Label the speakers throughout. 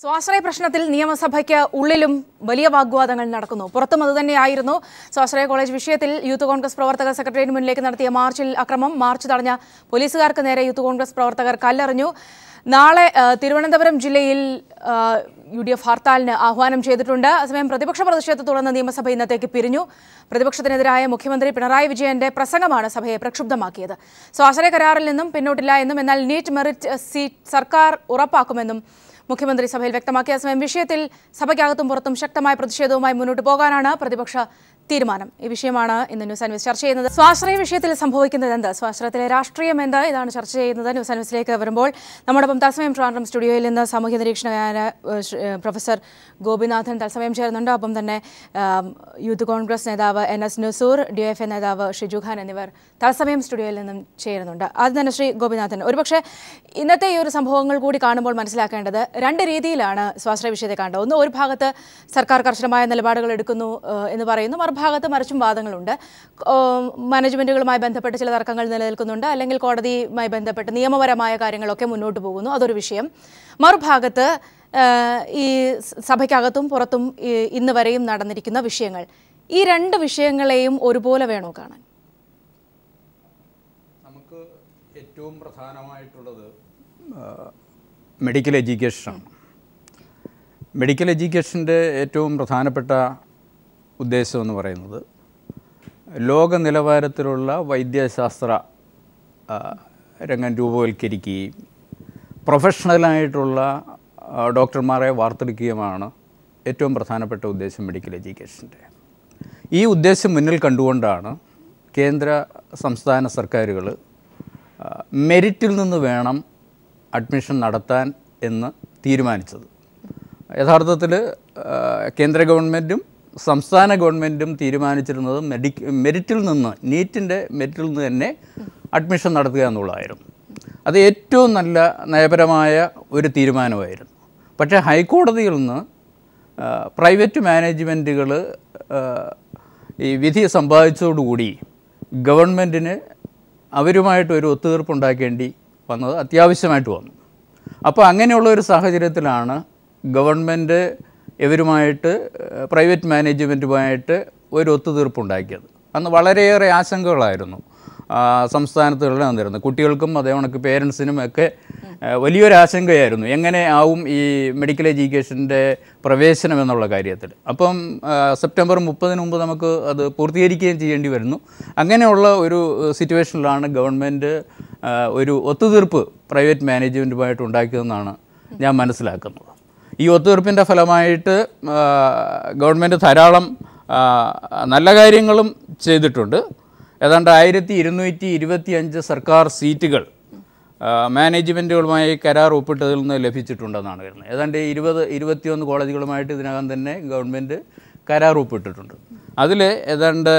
Speaker 1: സ്വാശ്രയ പ്രശ്നത്തിൽ നിയമസഭയ്ക്ക് ഉള്ളിലും വലിയ വാഗ്വാദങ്ങൾ നടക്കുന്നു പുറത്തും അതുതന്നെയായിരുന്നു സ്വാശ്രയ കോളേജ് വിഷയത്തിൽ യൂത്ത് കോൺഗ്രസ് പ്രവർത്തക സെക്രട്ടറിയേറ്റ് മുന്നിലേക്ക് നടത്തിയ മാർച്ചിൽ അക്രമം മാർച്ച് തടഞ്ഞ പോലീസുകാർക്ക് നേരെ യൂത്ത് കോൺഗ്രസ് പ്രവർത്തകർ കല്ലെറിഞ്ഞു നാളെ തിരുവനന്തപുരം ജില്ലയിൽ യു ഡി എഫ് ഹർത്താലിന് ആഹ്വാനം ചെയ്തിട്ടുണ്ട് അതേസമയം പ്രതിപക്ഷ പ്രതിഷേധത്തെ തുടർന്ന് നിയമസഭ ഇന്നത്തേക്ക് പിരിഞ്ഞു പ്രതിപക്ഷത്തിനെതിരായ മുഖ്യമന്ത്രി പിണറായി വിജയന്റെ പ്രസംഗമാണ് സഭയെ പ്രക്ഷുബ്ധമാക്കിയത് സ്വാശ്രയ കരാറിൽ നിന്നും പിന്നോട്ടില്ല എന്നും എന്നാൽ നീറ്റ് മെറിറ്റ് സീറ്റ് സർക്കാർ ഉറപ്പാക്കുമെന്നും മുഖ്യമന്ത്രി സഭയിൽ വ്യക്തമാക്കിയ സമയം വിഷയത്തിൽ സഭയ്ക്കകത്തും പുറത്തും ശക്തമായ പ്രതിഷേധവുമായി മുന്നോട്ട് പോകാനാണ് പ്രതിപക്ഷ തീരുമാനം ഈ വിഷയമാണ് ഇന്ന് ന്യൂസ് അന്വേഷ് ചർച്ച ചെയ്യുന്നത് സ്വാശ്രയ വിഷയത്തിൽ സംഭവിക്കുന്നത് എന്ത് സ്വാശ്രയത്തിലെ രാഷ്ട്രീയം എന്ത് ഇതാണ് ചർച്ച ചെയ്യുന്നത് ന്യൂസ് അന്വേഷിലേക്ക് വരുമ്പോൾ നമ്മോടൊപ്പം തത്സമയം ട്രാൻഡ്രം സ്റ്റുഡിയോയിൽ നിന്ന് സാമൂഹ്യ നിരീക്ഷകനായ പ്രൊഫസർ ഗോപിനാഥൻ തത്സമയം ചേരുന്നുണ്ട് അപ്പം തന്നെ യൂത്ത് കോൺഗ്രസ് നേതാവ് N S Nasoor D F A നേതാവ് ഷിജു ഖാൻ എന്നിവർ തത്സമയം സ്റ്റുഡിയോയിൽ നിന്നും ചേരുന്നുണ്ട് അത് തന്നെ ശ്രീ ഗോപിനാഥൻ ഒരുപക്ഷെ ഇന്നത്തെ ഈ ഒരു സംഭവങ്ങൾ കൂടി കാണുമ്പോൾ മനസ്സിലാക്കേണ്ടത് രണ്ട് രീതിയിലാണ് സ്വാശ്രയ വിഷയത്തെ കാണേണ്ടത് ഒന്ന് ഒരു ഭാഗത്ത് സർക്കാർ കർശനമായ നിലപാടുകൾ എടുക്കുന്നു എന്ന് പറയുന്നു ഭാഗത്ത് മറിച്ചും വാദങ്ങളുണ്ട് മാനേജ്മെന്റുകളുമായി ബന്ധപ്പെട്ട ചില തർക്കങ്ങൾ നിലനിൽക്കുന്നുണ്ട് അല്ലെങ്കിൽ കോടതിയുമായി ബന്ധപ്പെട്ട് നിയമപരമായ കാര്യങ്ങളൊക്കെ മുന്നോട്ട് പോകുന്നു അതൊരു വിഷയം മറുഭാഗത്ത് ഈ സഭയ്ക്കകത്തും പുറത്തും ഇന്ന് വരെയും നടന്നിരിക്കുന്ന വിഷയങ്ങൾ ഈ രണ്ട് വിഷയങ്ങളെയും ഒരുപോലെ വേണോ കാണാൻ
Speaker 2: നമുക്ക് ഏറ്റവും പ്രധാനമായിട്ടുള്ളത് മെഡിക്കൽ എഡ്യൂക്കേഷനാണ് മെഡിക്കൽ എഡ്യൂക്കേഷൻ്റെ ഏറ്റവും പ്രധാനപ്പെട്ട എന്ന് പറയുന്നത് ലോക നിലവാരത്തിലുള്ള വൈദ്യശാസ്ത്ര രംഗം രൂപവൽക്കരിക്കുകയും പ്രൊഫഷണലായിട്ടുള്ള ഡോക്ടർമാരെ വാർത്തെടുക്കുകയുമാണ് ഏറ്റവും പ്രധാനപ്പെട്ട ഉദ്ദേശം മെഡിക്കൽ എഡ്യൂക്കേഷൻ്റെ ഈ ഉദ്ദേശം മുന്നിൽ കണ്ടുകൊണ്ടാണ് കേന്ദ്ര സംസ്ഥാന സർക്കാരുകൾ മെരിറ്റിൽ നിന്ന് വേണം അഡ്മിഷൻ നടത്താൻ എന്ന് തീരുമാനിച്ചത് യഥാർത്ഥത്തിൽ കേന്ദ്ര ഗവൺമെൻറ്റും സംസ്ഥാന ഗവൺമെൻറ്റും തീരുമാനിച്ചിരുന്നത് മെഡി മെരിറ്റിൽ നിന്ന് നീറ്റിൻ്റെ മെരിറ്റിൽ നിന്ന് തന്നെ അഡ്മിഷൻ നടത്തുക എന്നുള്ളതായിരുന്നു അത് ഏറ്റവും നല്ല നയപരമായ ഒരു തീരുമാനമായിരുന്നു പക്ഷേ ഹൈക്കോടതിയിൽ നിന്ന് പ്രൈവറ്റ് മാനേജ്മെൻറ്റുകൾ ഈ വിധി സമ്പാദിച്ചതോടുകൂടി ഗവൺമെൻറ്റിന് അവരുമായിട്ട് ഒരു ഒത്തുതീർപ്പുണ്ടാക്കേണ്ടി വന്നത് അത്യാവശ്യമായിട്ട് വന്നു അപ്പോൾ അങ്ങനെയുള്ള ഒരു സാഹചര്യത്തിലാണ് ഗവൺമെൻറ് ഇവരുമായിട്ട് പ്രൈവറ്റ് മാനേജ്മെൻറ്റുമായിട്ട് ഒരു ഒത്തുതീർപ്പുണ്ടാക്കിയത് അന്ന് വളരെയേറെ ആശങ്കകളായിരുന്നു സംസ്ഥാനത്തുകളിൽ വന്നിരുന്നത് കുട്ടികൾക്കും അതേ കണക്ക് പേരൻസിനും ഒക്കെ വലിയൊരു എങ്ങനെ ആവും ഈ മെഡിക്കൽ എഡ്യൂക്കേഷൻ്റെ പ്രവേശനം എന്നുള്ള കാര്യത്തിൽ അപ്പം സെപ്റ്റംബർ മുപ്പതിന് മുമ്പ് നമുക്ക് അത് പൂർത്തീകരിക്കുകയും ചെയ്യേണ്ടി വരുന്നു അങ്ങനെയുള്ള ഒരു സിറ്റുവേഷനിലാണ് ഗവൺമെൻറ് ഒരു ഒത്തുതീർപ്പ് പ്രൈവറ്റ് മാനേജ്മെൻറ്റുമായിട്ട് ഉണ്ടാക്കിയതെന്നാണ് ഞാൻ മനസ്സിലാക്കുന്നത് ഈ ഒത്തുതീർപ്പിൻ്റെ ഫലമായിട്ട് ഗവൺമെൻറ് ധാരാളം നല്ല കാര്യങ്ങളും ചെയ്തിട്ടുണ്ട് ഏതാണ്ട് ആയിരത്തി ഇരുന്നൂറ്റി ഇരുപത്തി അഞ്ച് സർക്കാർ സീറ്റുകൾ മാനേജ്മെൻറ്റുകളുമായി കരാർ ഒപ്പിട്ടതിൽ നിന്ന് ലഭിച്ചിട്ടുണ്ടെന്നാണ് വരുന്നത് ഏതാണ്ട് ഇരുപത് ഇരുപത്തിയൊന്ന് കോളേജുകളുമായിട്ട് ഇതിനകം തന്നെ ഗവൺമെൻറ് കരാർ ഒപ്പിട്ടിട്ടുണ്ട് അതിൽ ഏതാണ്ട്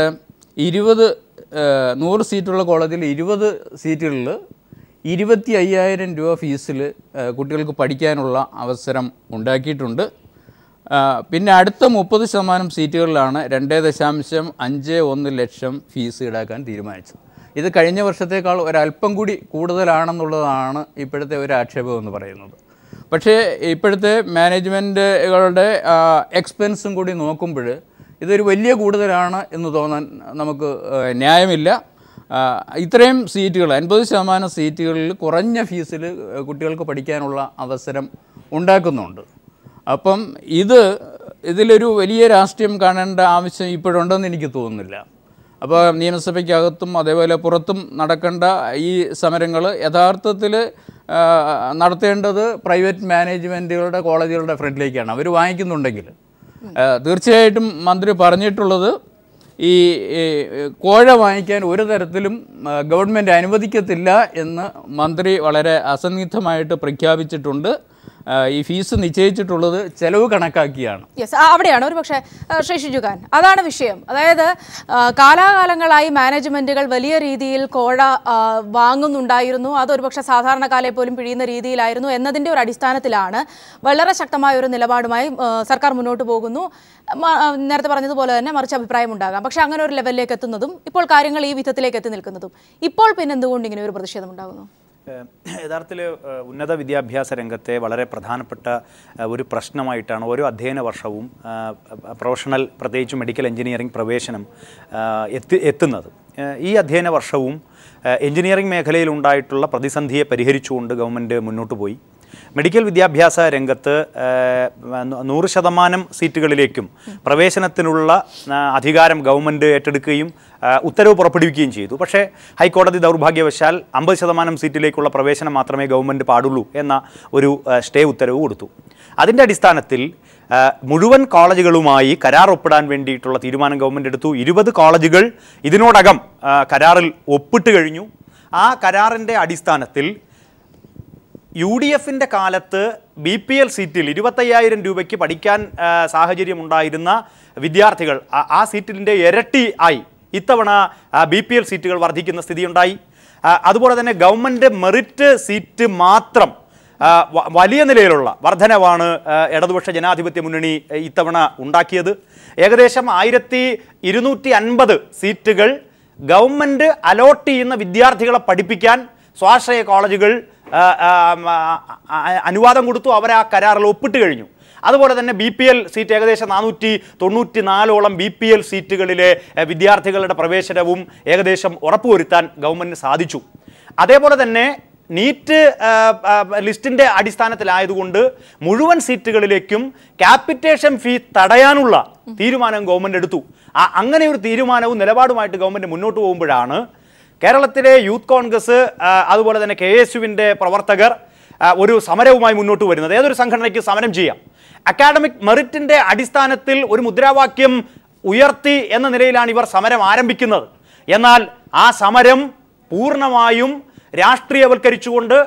Speaker 2: ഇരുപത് നൂറ് സീറ്റുള്ള കോളേജിൽ ഇരുപത് സീറ്റുകളിൽ ഇരുപത്തി അയ്യായിരം രൂപ ഫീസിൽ കുട്ടികൾക്ക് പഠിക്കാനുള്ള അവസരം ഉണ്ടാക്കിയിട്ടുണ്ട് പിന്നെ അടുത്ത മുപ്പത് ശതമാനം സീറ്റുകളിലാണ് രണ്ട് ദശാംശം അഞ്ച് ഒന്ന് ലക്ഷം ഫീസ് ഈടാക്കാൻ തീരുമാനിച്ചത് ഇത് കഴിഞ്ഞ വർഷത്തേക്കാൾ ഒരല്പം കൂടി കൂടുതലാണെന്നുള്ളതാണ് ഇപ്പോഴത്തെ ഒരു ആക്ഷേപം എന്ന് പറയുന്നത് പക്ഷേ ഇപ്പോഴത്തെ മാനേജ്മെൻറ്റുകളുടെ എക്സ്പെൻസും കൂടി നോക്കുമ്പോൾ ഇതൊരു വലിയ കൂടുതലാണ് എന്ന് തോന്നാൻ നമുക്ക് ന്യായമില്ല ഇത്രയും സീറ്റുകൾ അൻപത് ശതമാനം സീറ്റുകളിൽ കുറഞ്ഞ ഫീസിൽ കുട്ടികൾക്ക് പഠിക്കാനുള്ള അവസരം ഉണ്ടാക്കുന്നുണ്ട് അപ്പം ഇത് ഇതിലൊരു വലിയ രാഷ്ട്രീയം കാണേണ്ട ആവശ്യം ഇപ്പോഴുണ്ടെന്ന് എനിക്ക് തോന്നുന്നില്ല അപ്പോൾ നിയമസഭയ്ക്കകത്തും അതേപോലെ പുറത്തും നടക്കേണ്ട ഈ സമരങ്ങൾ യഥാർത്ഥത്തിൽ നടത്തേണ്ടത് പ്രൈവറ്റ് മാനേജ്മെൻറ്റുകളുടെ കോളേജുകളുടെ ഫ്രണ്ടിലേക്കാണ് അവർ വാങ്ങിക്കുന്നുണ്ടെങ്കിൽ തീർച്ചയായിട്ടും മന്ത്രി പറഞ്ഞിട്ടുള്ളത് ഈ കോഴ വാങ്ങിക്കാൻ ഒരു തരത്തിലും ഗവൺമെൻറ് അനുവദിക്കത്തില്ല എന്ന് മന്ത്രി വളരെ അസന്നിഗ്ധമായിട്ട് പ്രഖ്യാപിച്ചിട്ടുണ്ട് ഈ ഫീസ് നിശ്ചയിച്ചിട്ടുള്ളത് ചെലവ് കണക്കാക്കിയാണ്
Speaker 1: യെസ് അവിടെയാണ് ഒരു പക്ഷേ ശ്രീ ഷിജുഖാൻ അതാണ് വിഷയം അതായത് കാലാകാലങ്ങളായി മാനേജ്മെന്റുകൾ വലിയ രീതിയിൽ കോഴ വാങ്ങുന്നുണ്ടായിരുന്നു അതൊരു സാധാരണ സാധാരണക്കാലെ പോലും പിഴിയുന്ന രീതിയിലായിരുന്നു എന്നതിൻ്റെ ഒരു അടിസ്ഥാനത്തിലാണ് വളരെ ശക്തമായ ഒരു നിലപാടുമായി സർക്കാർ മുന്നോട്ട് പോകുന്നു നേരത്തെ പറഞ്ഞതുപോലെ തന്നെ മറിച്ച് അഭിപ്രായം ഉണ്ടാകാം പക്ഷെ അങ്ങനെ ഒരു ലെവലിലേക്ക് എത്തുന്നതും ഇപ്പോൾ കാര്യങ്ങൾ ഈ വിധത്തിലേക്ക് എത്തി നിൽക്കുന്നതും ഇപ്പോൾ പിന്നെന്തുകൊണ്ട് ഇങ്ങനെ ഒരു പ്രതിഷേധം ഉണ്ടാകുന്നു
Speaker 3: യഥാർത്ഥത്തിൽ ഉന്നത വിദ്യാഭ്യാസ രംഗത്തെ വളരെ പ്രധാനപ്പെട്ട ഒരു പ്രശ്നമായിട്ടാണ് ഓരോ അധ്യയന വർഷവും പ്രൊഫഷണൽ പ്രത്യേകിച്ച് മെഡിക്കൽ എഞ്ചിനീയറിംഗ് പ്രവേശനം എത്തി എത്തുന്നത് ഈ അധ്യയന വർഷവും എഞ്ചിനീയറിംഗ് മേഖലയിലുണ്ടായിട്ടുള്ള പ്രതിസന്ധിയെ പരിഹരിച്ചുകൊണ്ട് ഗവൺമെൻറ് മുന്നോട്ട് പോയി മെഡിക്കൽ വിദ്യാഭ്യാസ രംഗത്ത് നൂറ് ശതമാനം സീറ്റുകളിലേക്കും പ്രവേശനത്തിനുള്ള അധികാരം ഗവൺമെൻറ് ഏറ്റെടുക്കുകയും ഉത്തരവ് പുറപ്പെടുവിക്കുകയും ചെയ്തു പക്ഷേ ഹൈക്കോടതി ദൗർഭാഗ്യവശാൽ അമ്പത് ശതമാനം സീറ്റിലേക്കുള്ള പ്രവേശനം മാത്രമേ ഗവൺമെൻറ് പാടുള്ളൂ എന്ന ഒരു സ്റ്റേ ഉത്തരവ് കൊടുത്തു അതിൻ്റെ അടിസ്ഥാനത്തിൽ മുഴുവൻ കോളേജുകളുമായി കരാർ ഒപ്പിടാൻ വേണ്ടിയിട്ടുള്ള തീരുമാനം ഗവൺമെൻറ് എടുത്തു ഇരുപത് കോളേജുകൾ ഇതിനോടകം കരാറിൽ ഒപ്പിട്ട് കഴിഞ്ഞു ആ കരാറിൻ്റെ അടിസ്ഥാനത്തിൽ യു ഡി എഫിൻ്റെ കാലത്ത് ബി പി എൽ സീറ്റിൽ ഇരുപത്തയ്യായിരം രൂപയ്ക്ക് പഠിക്കാൻ സാഹചര്യമുണ്ടായിരുന്ന വിദ്യാർത്ഥികൾ ആ സീറ്റിൻ്റെ ഇരട്ടി ആയി ഇത്തവണ ബി പി എൽ സീറ്റുകൾ വർദ്ധിക്കുന്ന സ്ഥിതിയുണ്ടായി അതുപോലെ തന്നെ ഗവൺമെൻറ് മെറിറ്റ് സീറ്റ് മാത്രം വലിയ നിലയിലുള്ള വർധനവാണ് ഇടതുപക്ഷ ജനാധിപത്യ മുന്നണി ഇത്തവണ ഉണ്ടാക്കിയത് ഏകദേശം ആയിരത്തി ഇരുന്നൂറ്റി അൻപത് സീറ്റുകൾ ഗവൺമെൻറ് അലോട്ട് ചെയ്യുന്ന വിദ്യാർത്ഥികളെ പഠിപ്പിക്കാൻ സ്വാശ്രയ കോളേജുകൾ അനുവാദം കൊടുത്തു അവർ ആ കരാറിൽ ഒപ്പിട്ട് കഴിഞ്ഞു അതുപോലെ തന്നെ ബി പി എൽ സീറ്റ് ഏകദേശം നാനൂറ്റി തൊണ്ണൂറ്റി നാലോളം ബി പി എൽ സീറ്റുകളിലെ വിദ്യാർത്ഥികളുടെ പ്രവേശനവും ഏകദേശം ഉറപ്പുവരുത്താൻ ഗവൺമെൻറ് സാധിച്ചു അതേപോലെ തന്നെ നീറ്റ് ലിസ്റ്റിൻ്റെ അടിസ്ഥാനത്തിലായതുകൊണ്ട് മുഴുവൻ സീറ്റുകളിലേക്കും ക്യാപിറ്റേഷൻ ഫീ തടയാനുള്ള തീരുമാനം ഗവൺമെൻറ് എടുത്തു അങ്ങനെ ഒരു തീരുമാനവും നിലപാടുമായിട്ട് ഗവൺമെൻറ് മുന്നോട്ട് പോകുമ്പോഴാണ് കേരളത്തിലെ യൂത്ത് കോൺഗ്രസ് അതുപോലെ തന്നെ കെ എസ് യുവിൻ്റെ പ്രവർത്തകർ ഒരു സമരവുമായി മുന്നോട്ട് വരുന്നത് ഏതൊരു സംഘടനയ്ക്ക് സമരം ചെയ്യാം അക്കാഡമിക് മെറിറ്റിൻ്റെ അടിസ്ഥാനത്തിൽ ഒരു മുദ്രാവാക്യം ഉയർത്തി എന്ന നിലയിലാണ് ഇവർ സമരം ആരംഭിക്കുന്നത് എന്നാൽ ആ സമരം പൂർണ്ണമായും രാഷ്ട്രീയവൽക്കരിച്ചുകൊണ്ട്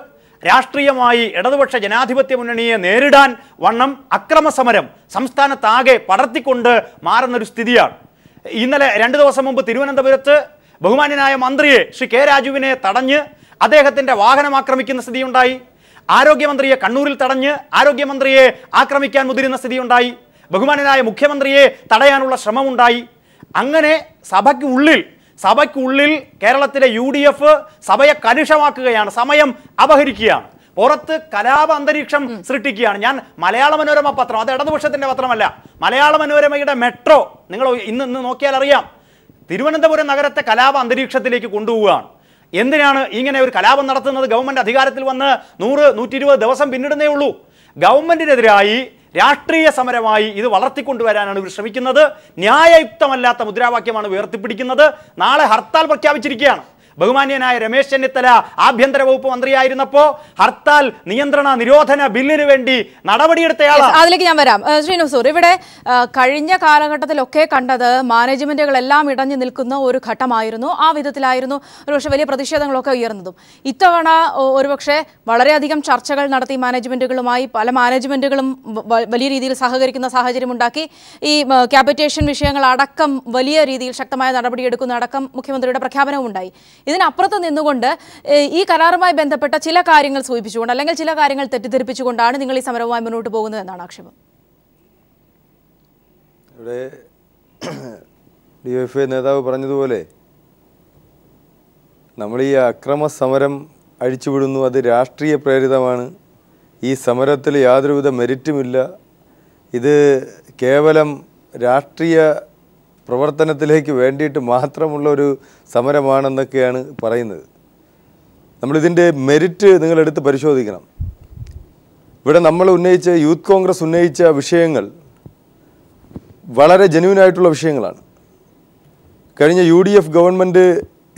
Speaker 3: രാഷ്ട്രീയമായി ഇടതുപക്ഷ ജനാധിപത്യ മുന്നണിയെ നേരിടാൻ വണ്ണം അക്രമസമരം സംസ്ഥാനത്താകെ പടർത്തിക്കൊണ്ട് മാറുന്നൊരു സ്ഥിതിയാണ് ഇന്നലെ രണ്ട് ദിവസം മുമ്പ് തിരുവനന്തപുരത്ത് ബഹുമാന്യനായ മന്ത്രിയെ ശ്രീ കെ രാജുവിനെ തടഞ്ഞ് അദ്ദേഹത്തിൻ്റെ വാഹനം ആക്രമിക്കുന്ന സ്ഥിതിയുണ്ടായി ആരോഗ്യമന്ത്രിയെ കണ്ണൂരിൽ തടഞ്ഞ് ആരോഗ്യമന്ത്രിയെ ആക്രമിക്കാൻ മുതിരുന്ന സ്ഥിതിയുണ്ടായി ബഹുമാനനായ മുഖ്യമന്ത്രിയെ തടയാനുള്ള ശ്രമമുണ്ടായി അങ്ങനെ സഭയ്ക്കുള്ളിൽ സഭയ്ക്കുള്ളിൽ കേരളത്തിലെ യു ഡി എഫ് സഭയെ കലുഷമാക്കുകയാണ് സമയം അപഹരിക്കുകയാണ് പുറത്ത് കലാപ അന്തരീക്ഷം സൃഷ്ടിക്കുകയാണ് ഞാൻ മലയാള മനോരമ പത്രം അത് ഇടതുപക്ഷത്തിന്റെ പത്രമല്ല മലയാള മനോരമയുടെ മെട്രോ നിങ്ങൾ ഇന്ന് ഇന്ന് നോക്കിയാൽ അറിയാം തിരുവനന്തപുരം നഗരത്തെ കലാപ അന്തരീക്ഷത്തിലേക്ക് കൊണ്ടുപോവുകയാണ് എന്തിനാണ് ഇങ്ങനെ ഒരു കലാപം നടത്തുന്നത് ഗവൺമെൻറ് അധികാരത്തിൽ വന്ന് നൂറ് നൂറ്റി ഇരുപത് ദിവസം പിന്നിടുന്നേ ഉള്ളൂ ഗവൺമെൻറ്റിനെതിരായി രാഷ്ട്രീയ സമരമായി ഇത് വളർത്തിക്കൊണ്ടുവരാനാണ് ഇവർ ശ്രമിക്കുന്നത് ന്യായയുക്തമല്ലാത്ത മുദ്രാവാക്യമാണ് ഉയർത്തിപ്പിടിക്കുന്നത് നാളെ ഹർത്താൽ പ്രഖ്യാപിച്ചിരിക്കുകയാണ് ബഹുമാന്യനായ രമേശ് ചെന്നിത്തല ആഭ്യന്തര വകുപ്പ് മന്ത്രിയായിരുന്നപ്പോ ഹർത്താൽ നിയന്ത്രണ നിരോധന ബില്ലിന് വേണ്ടി നടപടിയെടുത്തയാളാണ്
Speaker 1: അതിലേക്ക് ഞാൻ വരാം ശ്രീനുസൂർ ഇവിടെ കഴിഞ്ഞ കാലഘട്ടത്തിലൊക്കെ കണ്ടത് മാനേജ്മെന്റുകളെല്ലാം ഇടഞ്ഞു നിൽക്കുന്ന ഒരു ഘട്ടമായിരുന്നു ആ വിധത്തിലായിരുന്നു ഒരുപക്ഷെ വലിയ പ്രതിഷേധങ്ങളൊക്കെ ഉയർന്നതും ഇത്തവണ ഒരുപക്ഷെ വളരെയധികം ചർച്ചകൾ നടത്തി മാനേജ്മെന്റുകളുമായി പല മാനേജ്മെന്റുകളും വലിയ രീതിയിൽ സഹകരിക്കുന്ന സാഹചര്യമുണ്ടാക്കി ഈ ക്യാപിറ്റേഷൻ വിഷയങ്ങൾ അടക്കം വലിയ രീതിയിൽ ശക്തമായ നടപടിയെടുക്കുന്ന അടക്കം മുഖ്യമന്ത്രിയുടെ പ്രഖ്യാപനവും ഉണ്ടായി ഇതിനപ്പുറത്ത് നിന്നുകൊണ്ട് ഈ കരാറുമായി ബന്ധപ്പെട്ട ചില കാര്യങ്ങൾ സൂചിപ്പിച്ചുകൊണ്ട് അല്ലെങ്കിൽ ചില കാര്യങ്ങൾ തെറ്റിദ്ധരിപ്പിച്ചുകൊണ്ടാണ് നിങ്ങൾ ഈ സമരവുമായി മുന്നോട്ട് പോകുന്നത് എന്നാണ് ആക്ഷേപം
Speaker 4: ഇവിടെ ഡി എഫ് ഐ നേതാവ് പറഞ്ഞതുപോലെ നമ്മൾ ഈ അക്രമ സമരം അഴിച്ചുവിടുന്നു അത് രാഷ്ട്രീയ പ്രേരിതമാണ് ഈ സമരത്തിൽ യാതൊരുവിധ മെരിറ്റുമില്ല ഇത് കേവലം രാഷ്ട്രീയ പ്രവർത്തനത്തിലേക്ക് വേണ്ടിയിട്ട് മാത്രമുള്ള ഒരു സമരമാണെന്നൊക്കെയാണ് പറയുന്നത് നമ്മളിതിൻ്റെ മെരിറ്റ് നിങ്ങളെടുത്ത് പരിശോധിക്കണം ഇവിടെ നമ്മൾ ഉന്നയിച്ച യൂത്ത് കോൺഗ്രസ് ഉന്നയിച്ച വിഷയങ്ങൾ വളരെ ആയിട്ടുള്ള വിഷയങ്ങളാണ് കഴിഞ്ഞ യു ഡി എഫ് ഗവൺമെൻറ്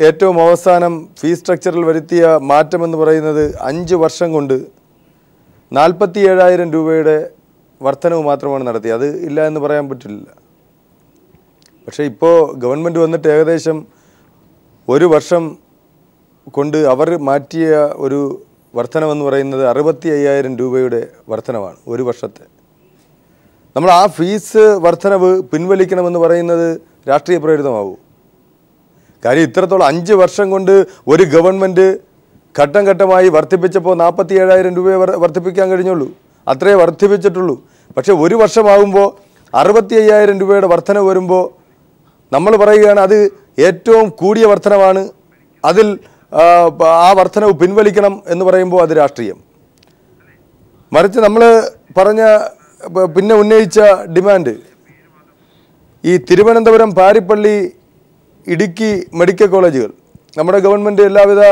Speaker 4: ഏറ്റവും അവസാനം ഫീസ് സ്ട്രക്ചറിൽ വരുത്തിയ മാറ്റമെന്ന് പറയുന്നത് അഞ്ച് വർഷം കൊണ്ട് നാൽപ്പത്തി രൂപയുടെ വർധനവ് മാത്രമാണ് നടത്തിയത് അത് ഇല്ല എന്ന് പറയാൻ പറ്റില്ല പക്ഷേ ഇപ്പോൾ ഗവൺമെൻറ് വന്നിട്ട് ഏകദേശം ഒരു വർഷം കൊണ്ട് അവർ മാറ്റിയ ഒരു വർധനമെന്ന് പറയുന്നത് അറുപത്തി അയ്യായിരം രൂപയുടെ വർധനമാണ് ഒരു വർഷത്തെ നമ്മൾ ആ ഫീസ് വർധനവ് പിൻവലിക്കണമെന്ന് പറയുന്നത് രാഷ്ട്രീയ പ്രേരിതമാവും കാര്യം ഇത്രത്തോളം അഞ്ച് വർഷം കൊണ്ട് ഒരു ഗവൺമെൻറ് ഘട്ടം ഘട്ടമായി വർദ്ധിപ്പിച്ചപ്പോൾ നാൽപ്പത്തി ഏഴായിരം രൂപയെ വർദ്ധിപ്പിക്കാൻ കഴിഞ്ഞുള്ളൂ അത്രേ വർദ്ധിപ്പിച്ചിട്ടുള്ളൂ പക്ഷേ ഒരു വർഷമാകുമ്പോൾ അറുപത്തി അയ്യായിരം രൂപയുടെ വർധന വരുമ്പോൾ നമ്മൾ പറയുകയാണ് അത് ഏറ്റവും കൂടിയ വർധനമാണ് അതിൽ ആ വർധനവ് പിൻവലിക്കണം എന്ന് പറയുമ്പോൾ അത് രാഷ്ട്രീയം മറിച്ച് നമ്മൾ പറഞ്ഞ പിന്നെ ഉന്നയിച്ച ഡിമാൻഡ് ഈ തിരുവനന്തപുരം പാരിപ്പള്ളി ഇടുക്കി മെഡിക്കൽ കോളേജുകൾ നമ്മുടെ ഗവൺമെൻറ് എല്ലാവിധ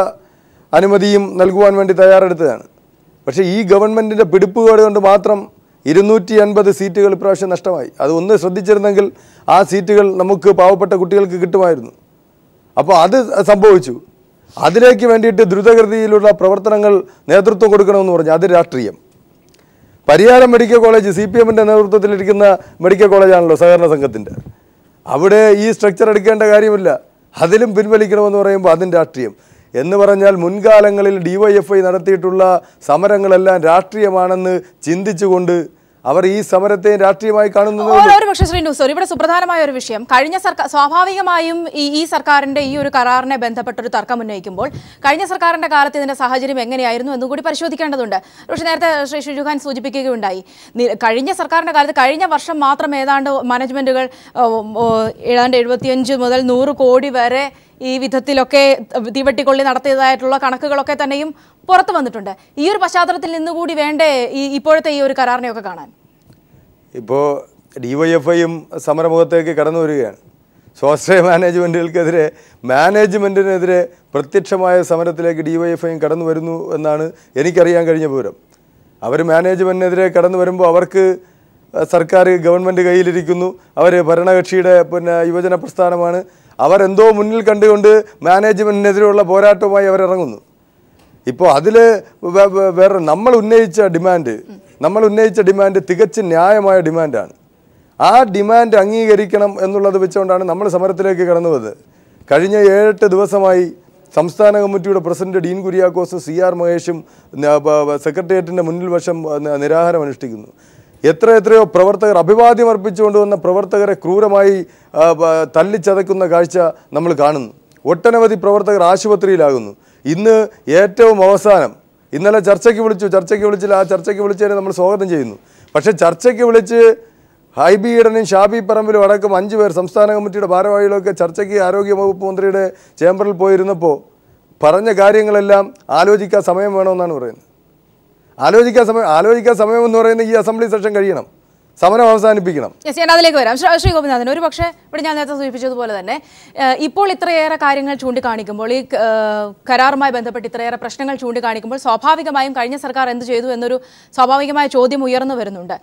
Speaker 4: അനുമതിയും നൽകുവാൻ വേണ്ടി തയ്യാറെടുത്തതാണ് പക്ഷേ ഈ ഗവൺമെൻറ്റിൻ്റെ പിടിപ്പുകേട് കൊണ്ട് മാത്രം ഇരുന്നൂറ്റി അൻപത് സീറ്റുകൾ ഇപ്രാവശ്യം നഷ്ടമായി അത് ഒന്ന് ശ്രദ്ധിച്ചിരുന്നെങ്കിൽ ആ സീറ്റുകൾ നമുക്ക് പാവപ്പെട്ട കുട്ടികൾക്ക് കിട്ടുമായിരുന്നു അപ്പോൾ അത് സംഭവിച്ചു അതിലേക്ക് വേണ്ടിയിട്ട് ദ്രുതഗതിയിലുള്ള പ്രവർത്തനങ്ങൾ നേതൃത്വം കൊടുക്കണമെന്ന് പറഞ്ഞു അത് രാഷ്ട്രീയം Pariyaram medical college C P എമ്മിൻ്റെ നേതൃത്വത്തിലിരിക്കുന്ന മെഡിക്കൽ കോളേജാണല്ലോ സഹകരണ സംഘത്തിൻ്റെ അവിടെ ഈ സ്ട്രക്ചർ എടുക്കേണ്ട കാര്യമില്ല അതിലും പിൻവലിക്കണമെന്ന് പറയുമ്പോൾ അതിൻ്റെ രാഷ്ട്രീയം എന്ന് പറഞ്ഞാൽ മുൻകാലങ്ങളിൽ ഐ നടത്തിയിട്ടുള്ള സമരങ്ങളെല്ലാം രാഷ്ട്രീയമാണെന്ന് ചിന്തിച്ചുകൊണ്ട് അവർ ഈ സമരത്തെ രാഷ്ട്രീയമായി കാണുന്നത്
Speaker 1: പക്ഷേ ശ്രീ നൂസൂർ ഇവിടെ സുപ്രധാനമായ ഒരു വിഷയം കഴിഞ്ഞ സർക്കാർ സ്വാഭാവികമായും ഈ ഈ സർക്കാരിന്റെ ഈ ഒരു കരാറിനെ ബന്ധപ്പെട്ട ഒരു തർക്കം ഉന്നയിക്കുമ്പോൾ കഴിഞ്ഞ സർക്കാരിന്റെ കാലത്ത് ഇതിന്റെ സാഹചര്യം എങ്ങനെയായിരുന്നു എന്നും കൂടി പരിശോധിക്കേണ്ടതുണ്ട് പക്ഷേ നേരത്തെ ശ്രീ ഷിജുഖാൻ സൂചിപ്പിക്കുകയുണ്ടായി കഴിഞ്ഞ സർക്കാരിന്റെ കാലത്ത് കഴിഞ്ഞ വർഷം മാത്രം ഏതാണ്ട് മാനേജ്മെന്റുകൾ ഏതാണ്ട് എഴുപത്തിയഞ്ച് മുതൽ നൂറ് കോടി വരെ ഈ വിധത്തിലൊക്കെ തീവട്ടിക്കൊള്ളി നടത്തിയതായിട്ടുള്ള കണക്കുകളൊക്കെ തന്നെയും പുറത്തു വന്നിട്ടുണ്ട് ഈ ഒരു പശ്ചാത്തലത്തിൽ നിന്നുകൂടി വേണ്ടേ ഈ ഇപ്പോഴത്തെ ഈ ഒരു കരാറിനെയൊക്കെ കാണാൻ
Speaker 4: ഇപ്പോൾ ഡിവൈഎഫ്ഐയും സമരമുഖത്തേക്ക് കടന്നു വരികയാണ് സ്വാശ്രയ മാനേജ്മെൻറ്റുകൾക്കെതിരെ മാനേജ്മെൻറ്റിനെതിരെ പ്രത്യക്ഷമായ സമരത്തിലേക്ക് ഡിവൈഎഫ്ഐയും കടന്നു വരുന്നു എന്നാണ് എനിക്കറിയാൻ കഴിഞ്ഞ പൂരം അവർ മാനേജ്മെൻറ്റിനെതിരെ കടന്നു വരുമ്പോൾ അവർക്ക് സർക്കാർ ഗവൺമെൻറ് കയ്യിലിരിക്കുന്നു അവർ ഭരണകക്ഷിയുടെ പിന്നെ യുവജന പ്രസ്ഥാനമാണ് അവരെന്തോ മുന്നിൽ കണ്ടുകൊണ്ട് മാനേജ്മെൻറ്റിനെതിരെയുള്ള പോരാട്ടവുമായി അവരിറങ്ങുന്നു ഇപ്പോൾ അതിൽ വേറെ നമ്മൾ ഉന്നയിച്ച ഡിമാൻഡ് നമ്മൾ ഉന്നയിച്ച ഡിമാൻഡ് തികച്ചും ന്യായമായ ഡിമാൻഡാണ് ആ ഡിമാൻഡ് അംഗീകരിക്കണം എന്നുള്ളത് വെച്ചുകൊണ്ടാണ് നമ്മൾ സമരത്തിലേക്ക് കടന്നു വന്നത് കഴിഞ്ഞ ഏഴെട്ട് ദിവസമായി സംസ്ഥാന കമ്മിറ്റിയുടെ പ്രസിഡന്റ് ഡീൻ കുര്യാക്കോസും സി ആർ മഹേഷും സെക്രട്ടേറിയറ്റിൻ്റെ മുന്നിൽ വശം നിരാഹാരം അനുഷ്ഠിക്കുന്നു എത്ര എത്രയോ പ്രവർത്തകർ അഭിവാദ്യം വന്ന പ്രവർത്തകരെ ക്രൂരമായി തല്ലിച്ചതയ്ക്കുന്ന കാഴ്ച നമ്മൾ കാണുന്നു ഒട്ടനവധി പ്രവർത്തകർ ആശുപത്രിയിലാകുന്നു ഇന്ന് ഏറ്റവും അവസാനം ഇന്നലെ ചർച്ചയ്ക്ക് വിളിച്ചു ചർച്ചയ്ക്ക് വിളിച്ചില്ല ആ ചർച്ചയ്ക്ക് വിളിച്ചതിനെ നമ്മൾ സ്വാഗതം ചെയ്യുന്നു പക്ഷേ ചർച്ചയ്ക്ക് വിളിച്ച് ഹൈബി ഈഡനും ഷാബി പറമ്പിലും അടക്കം അഞ്ച് പേർ സംസ്ഥാന കമ്മിറ്റിയുടെ ഭാരവാഹികളൊക്കെ ചർച്ചയ്ക്ക് ആരോഗ്യ വകുപ്പ് മന്ത്രിയുടെ ചേംബറിൽ പോയിരുന്നപ്പോൾ പറഞ്ഞ കാര്യങ്ങളെല്ലാം ആലോചിക്കാൻ സമയം വേണമെന്നാണ് പറയുന്നത് ആലോചിക്കാൻ സമയം ആലോചിക്കാൻ സമയം എന്ന് പറയുന്നത് ഈ അസംബ്ലി സെഷൻ കഴിയണം സമരം അവസാനിപ്പിക്കണം
Speaker 1: യെസ് ഞാൻ അതിലേക്ക് വരാം ശ്രീ ഗോപിനാഥൻ ഒരു പക്ഷേ ഇവിടെ ഞാൻ നേരത്തെ സൂചിപ്പിച്ചതുപോലെ തന്നെ ഇപ്പോൾ ഇത്രയേറെ കാര്യങ്ങൾ ചൂണ്ടിക്കാണിക്കുമ്പോൾ ഈ കരാറുമായി ബന്ധപ്പെട്ട് ഇത്രയേറെ പ്രശ്നങ്ങൾ ചൂണ്ടിക്കാണിക്കുമ്പോൾ സ്വാഭാവികമായും കഴിഞ്ഞ സർക്കാർ എന്ത് ചെയ്തു എന്നൊരു സ്വാഭാവികമായ ചോദ്യം ഉയർന്നു വരുന്നുണ്ട്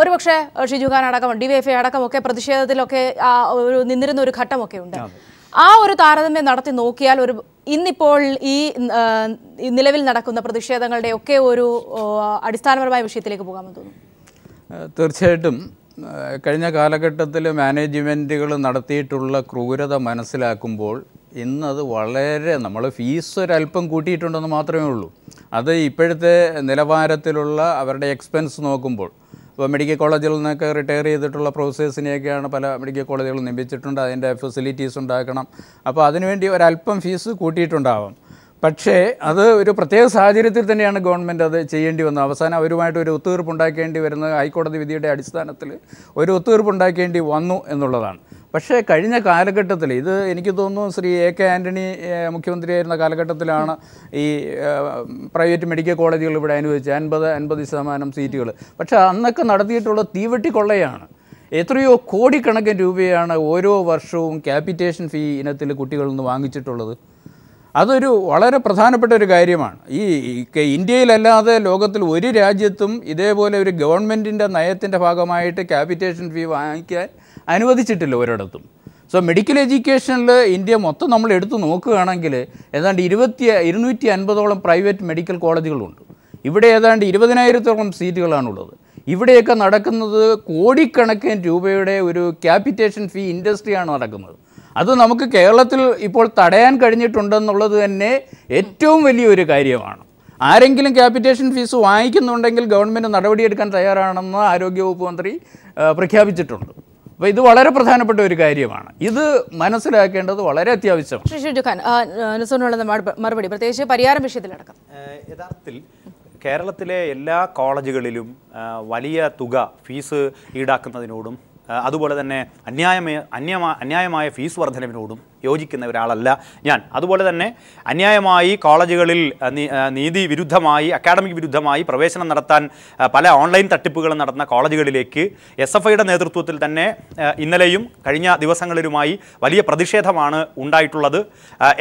Speaker 1: ഒരു പക്ഷേ ഷിജുഖാൻ അടക്കം ഡി വൈഫ് അടക്കമൊക്കെ പ്രതിഷേധത്തിലൊക്കെ ഒരു നിന്നിരുന്ന ഒരു ഘട്ടമൊക്കെ ഉണ്ട് ആ ഒരു താരതമ്യം നടത്തി നോക്കിയാൽ ഒരു ഇന്നിപ്പോൾ ഈ നിലവിൽ നടക്കുന്ന പ്രതിഷേധങ്ങളുടെ ഒക്കെ ഒരു അടിസ്ഥാനപരമായ വിഷയത്തിലേക്ക് പോകാമെന്ന് തോന്നുന്നു
Speaker 2: തീർച്ചയായിട്ടും കഴിഞ്ഞ കാലഘട്ടത്തിൽ മാനേജ്മെൻറ്റുകൾ നടത്തിയിട്ടുള്ള ക്രൂരത മനസ്സിലാക്കുമ്പോൾ ഇന്നത് വളരെ നമ്മൾ ഫീസ് ഒരല്പം കൂട്ടിയിട്ടുണ്ടെന്ന് മാത്രമേ ഉള്ളൂ അത് ഇപ്പോഴത്തെ നിലവാരത്തിലുള്ള അവരുടെ എക്സ്പെൻസ് നോക്കുമ്പോൾ ഇപ്പോൾ മെഡിക്കൽ കോളേജിൽ നിന്നൊക്കെ റിട്ടയർ ചെയ്തിട്ടുള്ള പ്രൊഫസേഴ്സിനെയൊക്കെയാണ് പല മെഡിക്കൽ കോളേജുകൾ നിയമിച്ചിട്ടുണ്ട് അതിൻ്റെ ഫെസിലിറ്റീസ് ഉണ്ടാക്കണം അപ്പോൾ അതിനുവേണ്ടി ഒരല്പം ഫീസ് കൂട്ടിയിട്ടുണ്ടാവും പക്ഷേ അത് ഒരു പ്രത്യേക സാഹചര്യത്തിൽ തന്നെയാണ് ഗവൺമെൻറ് അത് ചെയ്യേണ്ടി വന്നത് അവസാനം അവരുമായിട്ട് ഒരു ഒത്തുതീർപ്പ് ഉണ്ടാക്കേണ്ടി വരുന്ന ഹൈക്കോടതി വിധിയുടെ അടിസ്ഥാനത്തിൽ ഒരു ഒത്തുതീർപ്പ് ഉണ്ടാക്കേണ്ടി വന്നു എന്നുള്ളതാണ് പക്ഷേ കഴിഞ്ഞ കാലഘട്ടത്തിൽ ഇത് എനിക്ക് തോന്നുന്നു ശ്രീ എ കെ ആൻ്റണി മുഖ്യമന്ത്രിയായിരുന്ന കാലഘട്ടത്തിലാണ് ഈ പ്രൈവറ്റ് മെഡിക്കൽ കോളേജുകൾ ഇവിടെ അനുവദിച്ചത് അൻപത് അൻപത് ശതമാനം സീറ്റുകൾ പക്ഷേ അന്നൊക്കെ നടത്തിയിട്ടുള്ള തീവെട്ടി കൊള്ളയാണ് എത്രയോ കോടിക്കണക്കിന് രൂപയാണ് ഓരോ വർഷവും ക്യാപിറ്റേഷൻ ഫീ ഇനത്തിൽ കുട്ടികളിൽ നിന്ന് വാങ്ങിച്ചിട്ടുള്ളത് അതൊരു വളരെ പ്രധാനപ്പെട്ട ഒരു കാര്യമാണ് ഈ ഇന്ത്യയിലല്ലാതെ ലോകത്തിൽ ഒരു രാജ്യത്തും ഇതേപോലെ ഒരു ഗവൺമെൻറ്റിൻ്റെ നയത്തിൻ്റെ ഭാഗമായിട്ട് ക്യാപിറ്റേഷൻ ഫീ വാങ്ങിക്കാൻ അനുവദിച്ചിട്ടില്ല ഒരിടത്തും സോ മെഡിക്കൽ എഡ്യൂക്കേഷനിൽ ഇന്ത്യ മൊത്തം നമ്മൾ എടുത്തു നോക്കുകയാണെങ്കിൽ ഏതാണ്ട് ഇരുപത്തി ഇരുന്നൂറ്റി അൻപതോളം പ്രൈവറ്റ് മെഡിക്കൽ കോളേജുകളുണ്ട് ഇവിടെ ഏതാണ്ട് ഇരുപതിനായിരത്തോളം സീറ്റുകളാണുള്ളത് ഇവിടെയൊക്കെ നടക്കുന്നത് കോടിക്കണക്കിന് രൂപയുടെ ഒരു ക്യാപിറ്റേഷൻ ഫീ ഇൻഡസ്ട്രിയാണ് നടക്കുന്നത് അത് നമുക്ക് കേരളത്തിൽ ഇപ്പോൾ തടയാൻ കഴിഞ്ഞിട്ടുണ്ടെന്നുള്ളത് തന്നെ ഏറ്റവും വലിയൊരു കാര്യമാണ് ആരെങ്കിലും ക്യാപിറ്റേഷൻ ഫീസ് വാങ്ങിക്കുന്നുണ്ടെങ്കിൽ ഗവൺമെൻറ് നടപടിയെടുക്കാൻ തയ്യാറാണെന്ന് ആരോഗ്യവകുപ്പ് മന്ത്രി പ്രഖ്യാപിച്ചിട്ടുണ്ട് അപ്പോൾ ഇത് വളരെ പ്രധാനപ്പെട്ട ഒരു കാര്യമാണ് ഇത് മനസ്സിലാക്കേണ്ടത് വളരെ
Speaker 1: അത്യാവശ്യമാണ് മറുപടി പ്രത്യേകിച്ച് പരിഹാരം വിഷയത്തിലടക്കം
Speaker 3: യഥാർത്ഥത്തിൽ കേരളത്തിലെ എല്ലാ കോളേജുകളിലും വലിയ തുക ഫീസ് ഈടാക്കുന്നതിനോടും അതുപോലെ തന്നെ അന്യായമായ അന്യമായ അന്യായമായ ഫീസ് വർധനവിനോടും യോജിക്കുന്ന ഒരാളല്ല ഞാൻ അതുപോലെ തന്നെ അന്യായമായി കോളേജുകളിൽ നീതി വിരുദ്ധമായി അക്കാഡമിക് വിരുദ്ധമായി പ്രവേശനം നടത്താൻ പല ഓൺലൈൻ തട്ടിപ്പുകളും നടന്ന കോളേജുകളിലേക്ക് എസ് എഫ് ഐയുടെ നേതൃത്വത്തിൽ തന്നെ ഇന്നലെയും കഴിഞ്ഞ ദിവസങ്ങളിലുമായി വലിയ പ്രതിഷേധമാണ് ഉണ്ടായിട്ടുള്ളത്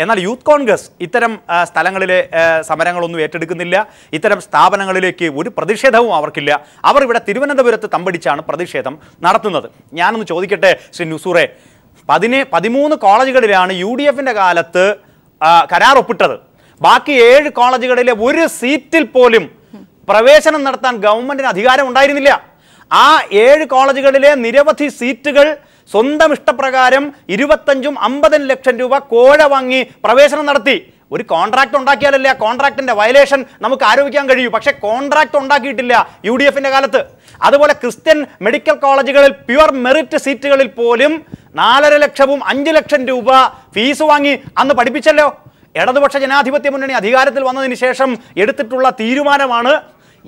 Speaker 3: എന്നാൽ യൂത്ത് കോൺഗ്രസ് ഇത്തരം സ്ഥലങ്ങളിലെ സമരങ്ങളൊന്നും ഏറ്റെടുക്കുന്നില്ല ഇത്തരം സ്ഥാപനങ്ങളിലേക്ക് ഒരു പ്രതിഷേധവും അവർക്കില്ല അവർ ഇവിടെ തിരുവനന്തപുരത്ത് തമ്പടിച്ചാണ് പ്രതിഷേധം നടത്തുന്നത് ഞാനൊന്ന് ചോദിക്കട്ടെ ശ്രീ നുസൂറെ പതിനെ പതിമൂന്ന് കോളേജുകളിലാണ് യു ഡി എഫിൻ്റെ കാലത്ത് കരാർ ഒപ്പിട്ടത് ബാക്കി ഏഴ് കോളേജുകളിലെ ഒരു സീറ്റിൽ പോലും പ്രവേശനം നടത്താൻ ഗവൺമെന്റിന് അധികാരം ഉണ്ടായിരുന്നില്ല ആ ഏഴ് കോളേജുകളിലെ നിരവധി സീറ്റുകൾ സ്വന്തം ഇഷ്ടപ്രകാരം ഇരുപത്തഞ്ചും അമ്പതും ലക്ഷം രൂപ കോഴ വാങ്ങി പ്രവേശനം നടത്തി ഒരു കോൺട്രാക്ട് ഉണ്ടാക്കിയാലല്ലേ ആ കോൺട്രാക്ടിന്റെ വയലേഷൻ നമുക്ക് ആരോപിക്കാൻ കഴിയൂ പക്ഷെ കോൺട്രാക്ട് ഉണ്ടാക്കിയിട്ടില്ല യു ഡി കാലത്ത് അതുപോലെ ക്രിസ്ത്യൻ മെഡിക്കൽ കോളേജുകളിൽ പ്യുവർ മെറിറ്റ് സീറ്റുകളിൽ പോലും നാലര ലക്ഷവും അഞ്ച് ലക്ഷം രൂപ ഫീസ് വാങ്ങി അന്ന് പഠിപ്പിച്ചല്ലോ ഇടതുപക്ഷ ജനാധിപത്യ മുന്നണി അധികാരത്തിൽ വന്നതിന് ശേഷം എടുത്തിട്ടുള്ള തീരുമാനമാണ്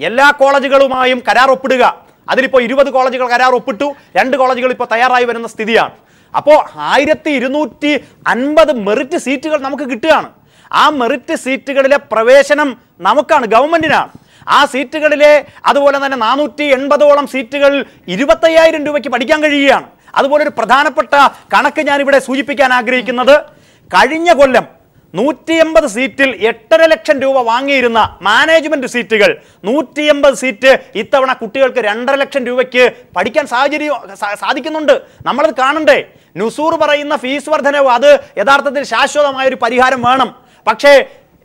Speaker 3: എല്ലാ കോളേജുകളുമായും കരാർ ഒപ്പിടുക അതിലിപ്പോൾ ഇരുപത് കോളേജുകൾ കരാർ ഒപ്പിട്ടു രണ്ട് കോളേജുകൾ ഇപ്പോൾ തയ്യാറായി വരുന്ന സ്ഥിതിയാണ് അപ്പോൾ ആയിരത്തി ഇരുന്നൂറ്റി അൻപത് മെറിറ്റ് സീറ്റുകൾ നമുക്ക് കിട്ടുകയാണ് ആ മെറിറ്റ് സീറ്റുകളിലെ പ്രവേശനം നമുക്കാണ് ഗവൺമെൻറ്റിനാണ് ആ സീറ്റുകളിലെ അതുപോലെ തന്നെ നാനൂറ്റി എൺപതോളം സീറ്റുകൾ ഇരുപത്തയ്യായിരം രൂപയ്ക്ക് പഠിക്കാൻ കഴിയുകയാണ് അതുപോലെ ഒരു പ്രധാനപ്പെട്ട കണക്ക് ഞാനിവിടെ സൂചിപ്പിക്കാൻ ആഗ്രഹിക്കുന്നത് കഴിഞ്ഞ കൊല്ലം നൂറ്റി എൺപത് സീറ്റിൽ എട്ടര ലക്ഷം രൂപ വാങ്ങിയിരുന്ന മാനേജ്മെന്റ് സീറ്റുകൾ നൂറ്റി എൺപത് സീറ്റ് ഇത്തവണ കുട്ടികൾക്ക് രണ്ടര ലക്ഷം രൂപയ്ക്ക് പഠിക്കാൻ സാഹചര്യം സാധിക്കുന്നുണ്ട് നമ്മളത് കാണണ്ടേ നുസൂർ പറയുന്ന ഫീസ് വർധനവ് അത് യഥാർത്ഥത്തിൽ ശാശ്വതമായ ഒരു പരിഹാരം വേണം പക്ഷേ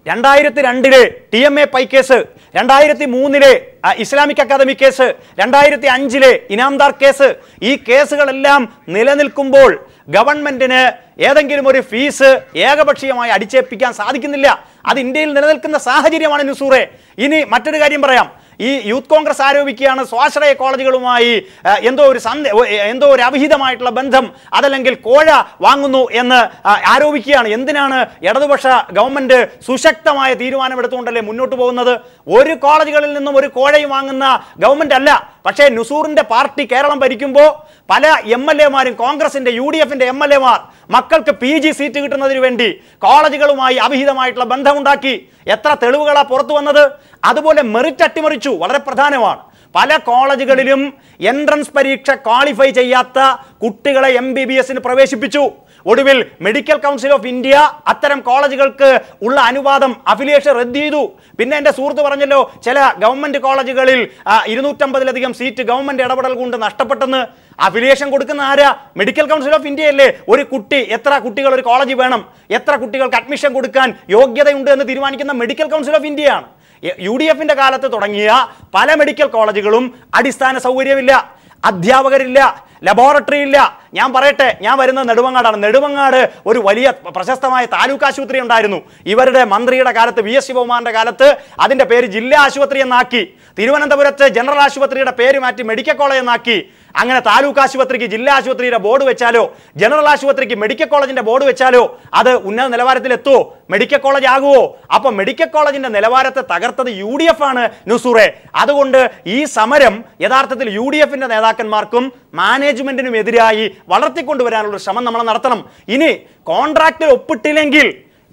Speaker 3: രണ്ടായിരത്തി രണ്ടിലെ T M A Pai case രണ്ടായിരത്തി മൂന്നിലെ ഇസ്ലാമിക് അക്കാദമി കേസ് രണ്ടായിരത്തി അഞ്ചിലെ ഇനാംദാർ കേസ് ഈ കേസുകളെല്ലാം നിലനിൽക്കുമ്പോൾ ഗവൺമെന്റിന് ഏതെങ്കിലും ഒരു ഫീസ് ഏകപക്ഷീയമായി അടിച്ചേൽപ്പിക്കാൻ സാധിക്കുന്നില്ല അത് ഇന്ത്യയിൽ നിലനിൽക്കുന്ന സാഹചര്യമാണ് നുസൂറെ ഇനി മറ്റൊരു കാര്യം പറയാം ഈ യൂത്ത് കോൺഗ്രസ് ആരോപിക്കുകയാണ് സ്വാശ്രയ കോളേജുകളുമായി എന്തോ ഒരു സന്ദേ എന്തോ ഒരു അവിഹിതമായിട്ടുള്ള ബന്ധം അതല്ലെങ്കിൽ കോഴ വാങ്ങുന്നു എന്ന് ആരോപിക്കുകയാണ് എന്തിനാണ് ഇടതുപക്ഷ ഗവൺമെന്റ് സുശക്തമായ തീരുമാനമെടുത്തുകൊണ്ടല്ലേ മുന്നോട്ട് പോകുന്നത് ഒരു കോളേജുകളിൽ നിന്നും ഒരു കോഴയും വാങ്ങുന്ന ഗവൺമെന്റ് അല്ല പക്ഷേ നുസൂറിന്റെ പാർട്ടി കേരളം ഭരിക്കുമ്പോൾ പല എം എൽ എമാരും കോൺഗ്രസിന്റെ യു ഡി എഫിന്റെ എം എൽ എമാർ മക്കൾക്ക് പി ജി സീറ്റ് കിട്ടുന്നതിന് വേണ്ടി കോളേജുകളുമായി അവിഹിതമായിട്ടുള്ള ബന്ധമുണ്ടാക്കി എത്ര തെളിവുകളാണ് പുറത്തു വന്നത് അതുപോലെ മെറിറ്റ് അട്ടിമറിച്ചു വളരെ പ്രധാനമാണ് പല കോളേജുകളിലും എൻട്രൻസ് പരീക്ഷ ക്വാളിഫൈ ചെയ്യാത്ത കുട്ടികളെ എം ബി ബി എസിന് പ്രവേശിപ്പിച്ചു ഒടുവിൽ മെഡിക്കൽ കൗൺസിൽ ഓഫ് ഇന്ത്യ അത്തരം കോളേജുകൾക്ക് ഉള്ള അനുവാദം അഫിലിയേഷൻ റദ്ദ് ചെയ്തു പിന്നെ എൻ്റെ സുഹൃത്ത് പറഞ്ഞല്ലോ ചില ഗവൺമെൻറ് കോളേജുകളിൽ ഇരുന്നൂറ്റമ്പതിലധികം സീറ്റ് ഗവൺമെൻറ് ഇടപെടൽ കൊണ്ട് നഷ്ടപ്പെട്ടെന്ന് അഫിലിയേഷൻ കൊടുക്കുന്ന ആരാ മെഡിക്കൽ കൗൺസിൽ ഓഫ് ഇന്ത്യ അല്ലേ ഒരു കുട്ടി എത്ര കുട്ടികൾ ഒരു കോളേജ് വേണം എത്ര കുട്ടികൾക്ക് അഡ്മിഷൻ കൊടുക്കാൻ യോഗ്യതയുണ്ട് എന്ന് തീരുമാനിക്കുന്ന മെഡിക്കൽ കൗൺസിൽ ഓഫ് ഇന്ത്യയാണ് യു ഡി എഫിൻ്റെ കാലത്ത് തുടങ്ങിയ പല മെഡിക്കൽ കോളേജുകളും അടിസ്ഥാന സൗകര്യമില്ല അധ്യാപകരില്ല ലബോറട്ടറി ഇല്ല ഞാൻ പറയട്ടെ ഞാൻ വരുന്നത് നെടുമങ്ങാടാണ് നെടുമങ്ങാട് ഒരു വലിയ പ്രശസ്തമായ താലൂക്ക് ആശുപത്രി ഉണ്ടായിരുന്നു ഇവരുടെ മന്ത്രിയുടെ കാലത്ത് വി എസ് ശിവകുമാറിന്റെ കാലത്ത് അതിന്റെ പേര് ജില്ലാ ആശുപത്രി എന്നാക്കി തിരുവനന്തപുരത്തെ ജനറൽ ആശുപത്രിയുടെ പേര് മാറ്റി മെഡിക്കൽ കോളേജ് എന്നാക്കി അങ്ങനെ താലൂക്ക് ആശുപത്രിക്ക് ജില്ലാ ആശുപത്രിയുടെ ബോർഡ് വെച്ചാലോ ജനറൽ ആശുപത്രിക്ക് മെഡിക്കൽ കോളേജിന്റെ ബോർഡ് വെച്ചാലോ അത് ഉന്നത നിലവാരത്തിൽ എത്തുമോ മെഡിക്കൽ കോളേജ് ആകുമോ അപ്പൊ മെഡിക്കൽ കോളേജിന്റെ നിലവാരത്തെ തകർത്തത് യു ഡി എഫ് ആണ് നുസൂറെ അതുകൊണ്ട് ഈ സമരം യഥാർത്ഥത്തിൽ യു ഡി എഫിന്റെ നേതാക്കന്മാർക്കും മാനേജ്മെന്റിനും എതിരായി വളർത്തിക്കൊണ്ടുവരാനുള്ള ശ്രമം നമ്മൾ നടത്തണം ഇനി കോൺട്രാക്റ്റിൽ ഒപ്പിട്ടില്ലെങ്കിൽ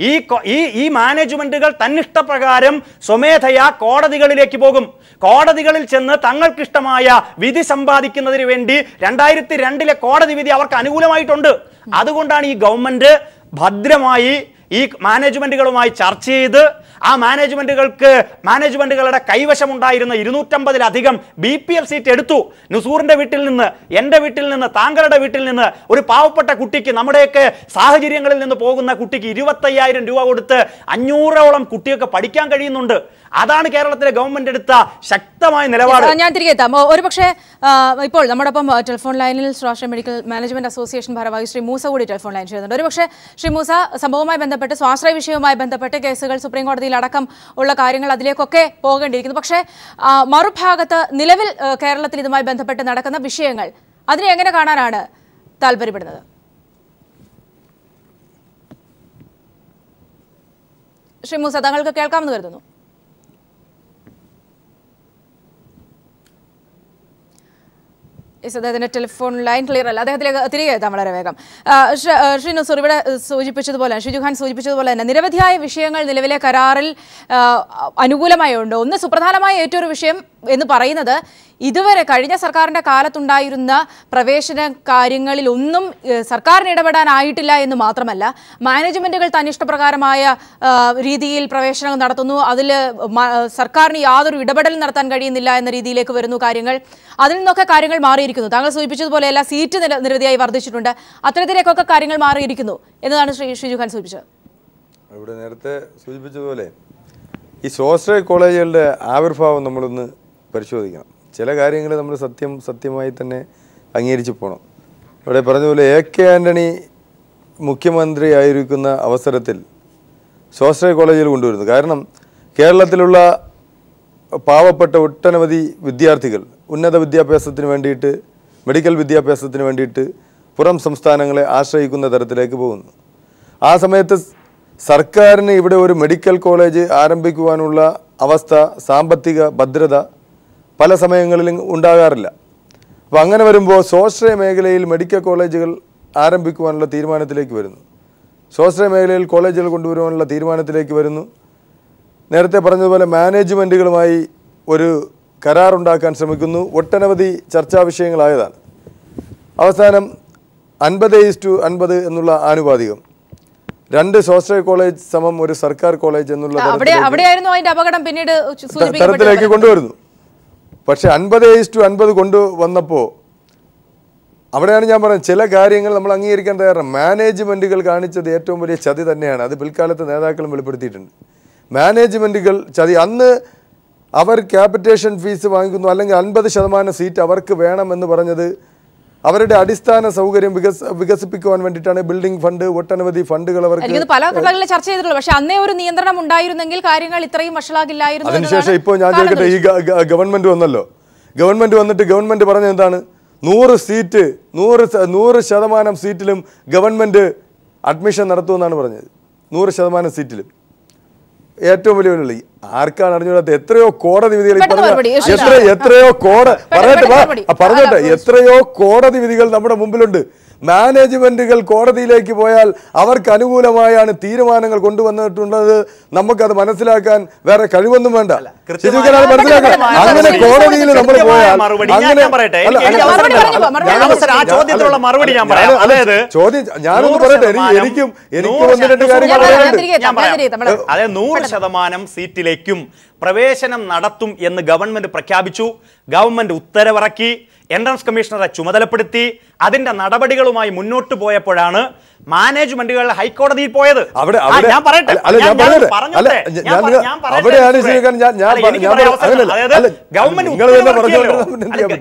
Speaker 3: ഈ ഈ ഈ മാനേജ്മെന്റുകൾ തന്നിഷ്ടപ്രകാരം സ്വമേധയാ കോടതികളിലേക്ക് പോകും കോടതികളിൽ ചെന്ന് തങ്ങൾക്കിഷ്ടമായ വിധി സമ്പാദിക്കുന്നതിന് വേണ്ടി രണ്ടായിരത്തി രണ്ടിലെ കോടതി വിധി അവർക്ക് അനുകൂലമായിട്ടുണ്ട് അതുകൊണ്ടാണ് ഈ ഗവൺമെന്റ് ഭദ്രമായി ഈ മാനേജ്മെൻറ്റുകളുമായി ചർച്ച ചെയ്ത് ആ മാനേജ്മെൻറ്റുകൾക്ക് മാനേജ്മെൻറ്റുകളുടെ കൈവശമുണ്ടായിരുന്ന ഇരുന്നൂറ്റമ്പതിലധികം ബി പി എഫ് സീറ്റ് എടുത്തു നുസൂറിൻ്റെ വീട്ടിൽ നിന്ന് എൻ്റെ വീട്ടിൽ നിന്ന് താങ്കളുടെ വീട്ടിൽ നിന്ന് ഒരു പാവപ്പെട്ട കുട്ടിക്ക് നമ്മുടെയൊക്കെ സാഹചര്യങ്ങളിൽ നിന്ന് പോകുന്ന കുട്ടിക്ക് ഇരുപത്തയ്യായിരം രൂപ കൊടുത്ത് അഞ്ഞൂറോളം കുട്ടിയൊക്കെ പഠിക്കാൻ കഴിയുന്നുണ്ട് അതാണ് കേരളത്തിലെ ഗവൺമെന്റ് എടുത്ത ശക്തമായ നിലപാട് ഞാൻ
Speaker 1: തിരികെ എത്താം ഒരുപക്ഷെ ഇപ്പോൾ ഒപ്പം ടെലിഫോൺ ലൈനിൽ സ്വാശ്രയ മെഡിക്കൽ മാനേജ്മെന്റ് അസോസിയേഷൻ ഭാരവാഹി ശ്രീ മൂസ കൂടി ടെലിഫോൺ ലൈൻ ചെയ്യുന്നുണ്ട് ഒരുപക്ഷെ ശ്രീ മൂസ സംഭവവുമായി ബന്ധപ്പെട്ട് സ്വാശ്രയ വിഷയവുമായി ബന്ധപ്പെട്ട് കേസുകൾ സുപ്രീം കോടതിയിൽ അടക്കം ഉള്ള കാര്യങ്ങൾ അതിലേക്കൊക്കെ പോകേണ്ടിയിരിക്കുന്നു പക്ഷേ മറുഭാഗത്ത് നിലവിൽ കേരളത്തിൽ ഇതുമായി ബന്ധപ്പെട്ട് നടക്കുന്ന വിഷയങ്ങൾ അതിനെ എങ്ങനെ കാണാനാണ് താല്പര്യപ്പെടുന്നത് ശ്രീ മൂസ തങ്ങൾക്ക് കേൾക്കാമെന്ന് കരുതുന്നു യെസ് അദ്ദേഹത്തിൻ്റെ ടെലിഫോൺ ലൈൻ ക്ലിയർ അല്ല അദ്ദേഹത്തിലേക്ക് തിരികെ എത്താം വളരെ വേഗം ശ്രീ നസൂർ ഇവിടെ സൂചിപ്പിച്ചതുപോലെ ഷിജുഖാൻ സൂചിപ്പിച്ചതുപോലെ തന്നെ നിരവധിയായ വിഷയങ്ങൾ നിലവിലെ കരാറിൽ അനുകൂലമായി ഉണ്ട് ഒന്ന് സുപ്രധാനമായ ഏറ്റവും വിഷയം എന്ന് പറയുന്നത് ഇതുവരെ കഴിഞ്ഞ സർക്കാരിൻ്റെ കാലത്തുണ്ടായിരുന്ന പ്രവേശന കാര്യങ്ങളിൽ ഒന്നും സർക്കാരിന് ഇടപെടാനായിട്ടില്ല എന്ന് മാത്രമല്ല മാനേജ്മെൻറ്റുകൾ തന്നിഷ്ടപ്രകാരമായ രീതിയിൽ പ്രവേശനം നടത്തുന്നു അതിൽ സർക്കാരിന് യാതൊരു ഇടപെടൽ നടത്താൻ കഴിയുന്നില്ല എന്ന രീതിയിലേക്ക് വരുന്നു കാര്യങ്ങൾ അതിൽ നിന്നൊക്കെ കാര്യങ്ങൾ മാറിയിരിക്കുന്നു താങ്കൾ സൂചിപ്പിച്ചതുപോലെ എല്ലാ സീറ്റ് നിരവധിയായി വർദ്ധിച്ചിട്ടുണ്ട് അത്തരത്തിലേക്കൊക്കെ കാര്യങ്ങൾ മാറിയിരിക്കുന്നു എന്നതാണ് ശ്രീ ഷിജുഖാൻ സൂചിപ്പിച്ചത്
Speaker 4: ഇവിടെ നേരത്തെ സൂചിപ്പിച്ചതുപോലെ ഈ സ്വാശ്രയ കോളേജുകളുടെ ആവിർഭാവം നമ്മളൊന്ന് പരിശോധിക്കണം ചില കാര്യങ്ങൾ നമ്മൾ സത്യം സത്യമായി തന്നെ അംഗീകരിച്ചു പോകണം ഇവിടെ പറഞ്ഞതുപോലെ എ കെ ആൻ്റണി മുഖ്യമന്ത്രി ആയിരിക്കുന്ന അവസരത്തിൽ സ്വാശ്രയ കോളേജിൽ കൊണ്ടുവരുന്നു കാരണം കേരളത്തിലുള്ള പാവപ്പെട്ട ഒട്ടനവധി വിദ്യാർത്ഥികൾ ഉന്നത വിദ്യാഭ്യാസത്തിന് വേണ്ടിയിട്ട് മെഡിക്കൽ വിദ്യാഭ്യാസത്തിന് വേണ്ടിയിട്ട് പുറം സംസ്ഥാനങ്ങളെ ആശ്രയിക്കുന്ന തരത്തിലേക്ക് പോകുന്നു ആ സമയത്ത് സർക്കാരിന് ഇവിടെ ഒരു മെഡിക്കൽ കോളേജ് ആരംഭിക്കുവാനുള്ള അവസ്ഥ സാമ്പത്തിക ഭദ്രത പല സമയങ്ങളിലും ഉണ്ടാകാറില്ല അപ്പോൾ അങ്ങനെ വരുമ്പോൾ സ്വാശ്രയ മേഖലയിൽ മെഡിക്കൽ കോളേജുകൾ ആരംഭിക്കുവാനുള്ള തീരുമാനത്തിലേക്ക് വരുന്നു സ്വാശ്രയ മേഖലയിൽ കോളേജുകൾ കൊണ്ടുവരുവാനുള്ള തീരുമാനത്തിലേക്ക് വരുന്നു നേരത്തെ പറഞ്ഞതുപോലെ മാനേജ്മെൻറ്റുകളുമായി ഒരു കരാറുണ്ടാക്കാൻ ശ്രമിക്കുന്നു ഒട്ടനവധി ചർച്ചാ വിഷയങ്ങളായതാണ് അവസാനം അൻപത് ടു അൻപത് എന്നുള്ള ആനുപാതികം രണ്ട് സ്വാശ്രയ കോളേജ് സമം ഒരു സർക്കാർ കോളേജ് എന്നുള്ള തരത്തിലേക്ക് കൊണ്ടുവരുന്നു പക്ഷെ അൻപത് ടു അൻപത് കൊണ്ട് വന്നപ്പോൾ അവിടെയാണ് ഞാൻ പറഞ്ഞത് ചില കാര്യങ്ങൾ നമ്മൾ അംഗീകരിക്കാൻ തയ്യാറാണ് മാനേജ്മെൻറ്റുകൾ കാണിച്ചത് ഏറ്റവും വലിയ ചതി തന്നെയാണ് അത് പിൽക്കാലത്ത് നേതാക്കളും വെളിപ്പെടുത്തിയിട്ടുണ്ട് മാനേജ്മെൻറ്റുകൾ ചതി അന്ന് അവർ ക്യാപിറ്റേഷൻ ഫീസ് വാങ്ങിക്കുന്നു അല്ലെങ്കിൽ അൻപത് ശതമാനം സീറ്റ് അവർക്ക് വേണമെന്ന് പറഞ്ഞത് അവരുടെ അടിസ്ഥാന സൗകര്യം വികസിപ്പിക്കുവാൻ വേണ്ടിയിട്ടാണ് ബിൽഡിംഗ് ഫണ്ട് ഒട്ടനവധി ഫണ്ടുകൾ അവർക്ക് പല ഘട്ടങ്ങളിൽ
Speaker 1: ചർച്ച ചെയ്തിട്ടുള്ളൂ പക്ഷേ അന്നേ ഒരു നിയന്ത്രണം ഉണ്ടായിരുന്നെങ്കിൽ കാര്യങ്ങൾ ഇത്രയും വഷളാകില്ലായിരുന്നു അതിനുശേഷം ഇപ്പോൾ ഞാൻ ചോദിക്കട്ടെ ഈ
Speaker 4: ഗവൺമെന്റ് വന്നല്ലോ ഗവൺമെന്റ് വന്നിട്ട് ഗവൺമെന്റ് പറഞ്ഞ എന്താണ് നൂറ് സീറ്റ് നൂറ് നൂറ് ശതമാനം സീറ്റിലും ഗവൺമെന്റ് അഡ്മിഷൻ നടത്തുമെന്നാണ് പറഞ്ഞത് നൂറ് ശതമാനം സീറ്റിലും ഏറ്റവും വലിയ വെല്ലുവിളി ആർക്കാണ് അറിഞ്ഞുകൂടാത്ത എത്രയോ കോടതി വിധികൾ എത്ര എത്രയോ കോട പറയട്ടെ പറഞ്ഞോട്ടെ എത്രയോ കോടതി വിധികൾ നമ്മുടെ മുമ്പിലുണ്ട് മാനേജ്മെന്റുകൾ കോടതിയിലേക്ക് പോയാൽ അവർക്ക് അനുകൂലമായാണ് തീരുമാനങ്ങൾ കൊണ്ടുവന്നിട്ടുള്ളത് നമുക്കത് മനസ്സിലാക്കാൻ വേറെ കഴിവൊന്നും വേണ്ട അങ്ങനെ കോടതിയിൽ നമ്മൾ പോയാൽ അങ്ങനെ ചോദ്യം ഞാനൊന്ന് പറയട്ടെ എനിക്കും എനിക്കും ഒന്ന് രണ്ട് കാര്യങ്ങൾ
Speaker 3: അതെ നൂറ് ശതമാനം സീറ്റിലേക്കും പ്രവേശനം നടത്തും എന്ന് ഗവൺമെന്റ് പ്രഖ്യാപിച്ചു ഗവൺമെന്റ് ഉത്തരവിറക്കി എൻട്രൻസ് കമ്മീഷണറെ ചുമതലപ്പെടുത്തി അതിന്റെ നടപടികളുമായി മുന്നോട്ട് പോയപ്പോഴാണ് മാനേജ്മെന്റുകൾ ഹൈക്കോടതിയിൽ പോയത്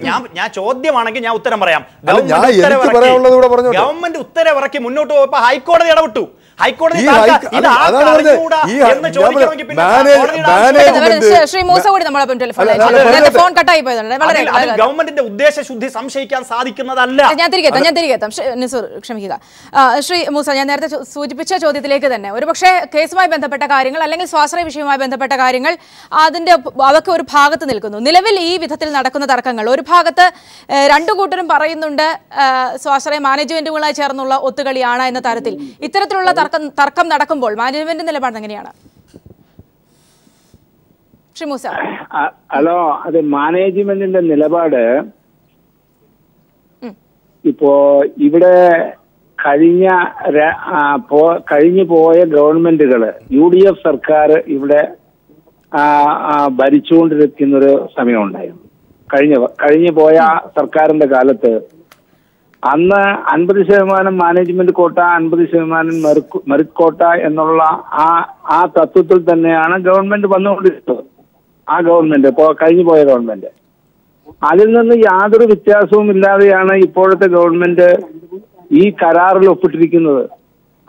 Speaker 3: ഞാൻ ഞാൻ ചോദ്യമാണെങ്കിൽ ഞാൻ ഉത്തരം പറയാം ഗവൺമെന്റ് ഉത്തരവിറക്കി മുന്നോട്ട് പോയപ്പോ ഹൈക്കോടതി
Speaker 1: ഇടപെട്ടു ഹൈക്കോടതി ഗവൺമെന്റിന്റെ ഉദ്ദേശശുദ്ധി സംശയിക്കാൻ സാധിക്കുന്നതല്ല ഞാൻ തിരികെ ഞാൻ തിരികെ ക്ഷമിക്കുക ശ്രീ മൂസ ഞാൻ നേരത്തെ സൂചിപ്പിച്ച ചോദ്യത്തിലേക്ക് തന്നെ ഒരുപക്ഷെ കേസുമായി ബന്ധപ്പെട്ട കാര്യങ്ങൾ അല്ലെങ്കിൽ സ്വാശ്രയ വിഷയവുമായി ബന്ധപ്പെട്ട കാര്യങ്ങൾ അതിന്റെ അതൊക്കെ ഒരു ഭാഗത്ത് നിൽക്കുന്നു നിലവിൽ ഈ വിധത്തിൽ നടക്കുന്ന തർക്കങ്ങൾ ഒരു ഭാഗത്ത് രണ്ടു കൂട്ടരും പറയുന്നുണ്ട് സ്വാശ്രയ മാനേജ്മെന്റുകളായി ചേർന്നുള്ള ഒത്തുകളിയാണ് എന്ന തരത്തിൽ ഇത്തരത്തിലുള്ള തർക്കം തർക്കം നടക്കുമ്പോൾ മാനേജ്മെന്റ് നിലപാട് എങ്ങനെയാണ്
Speaker 5: ഹലോ അത് മാനേജ്മെന്റിന്റെ നിലപാട് ഇപ്പോ ഇവിടെ കഴിഞ്ഞ കഴിഞ്ഞു പോയ ഗവൺമെന്റുകള് യു ഡി എഫ് സർക്കാർ ഇവിടെ ഭരിച്ചുകൊണ്ടിരിക്കുന്നൊരു സമയമുണ്ടായിരുന്നു കഴിഞ്ഞ കഴിഞ്ഞു പോയ സർക്കാരിന്റെ കാലത്ത് അന്ന് അൻപത് ശതമാനം മാനേജ്മെന്റ് കോട്ട അൻപത് ശതമാനം മെറിറ്റ് കോട്ട എന്നുള്ള ആ ആ തത്വത്തിൽ തന്നെയാണ് ഗവൺമെന്റ് വന്നുകൊണ്ടിരുന്നത് ആ ഗവൺമെന്റ് ഇപ്പോ കഴിഞ്ഞു പോയ ഗവൺമെന്റ് അതിൽ നിന്ന് യാതൊരു വ്യത്യാസവും ഇല്ലാതെയാണ് ഇപ്പോഴത്തെ ഗവൺമെന്റ് ഈ കരാറിൽ ഒപ്പിട്ടിരിക്കുന്നത്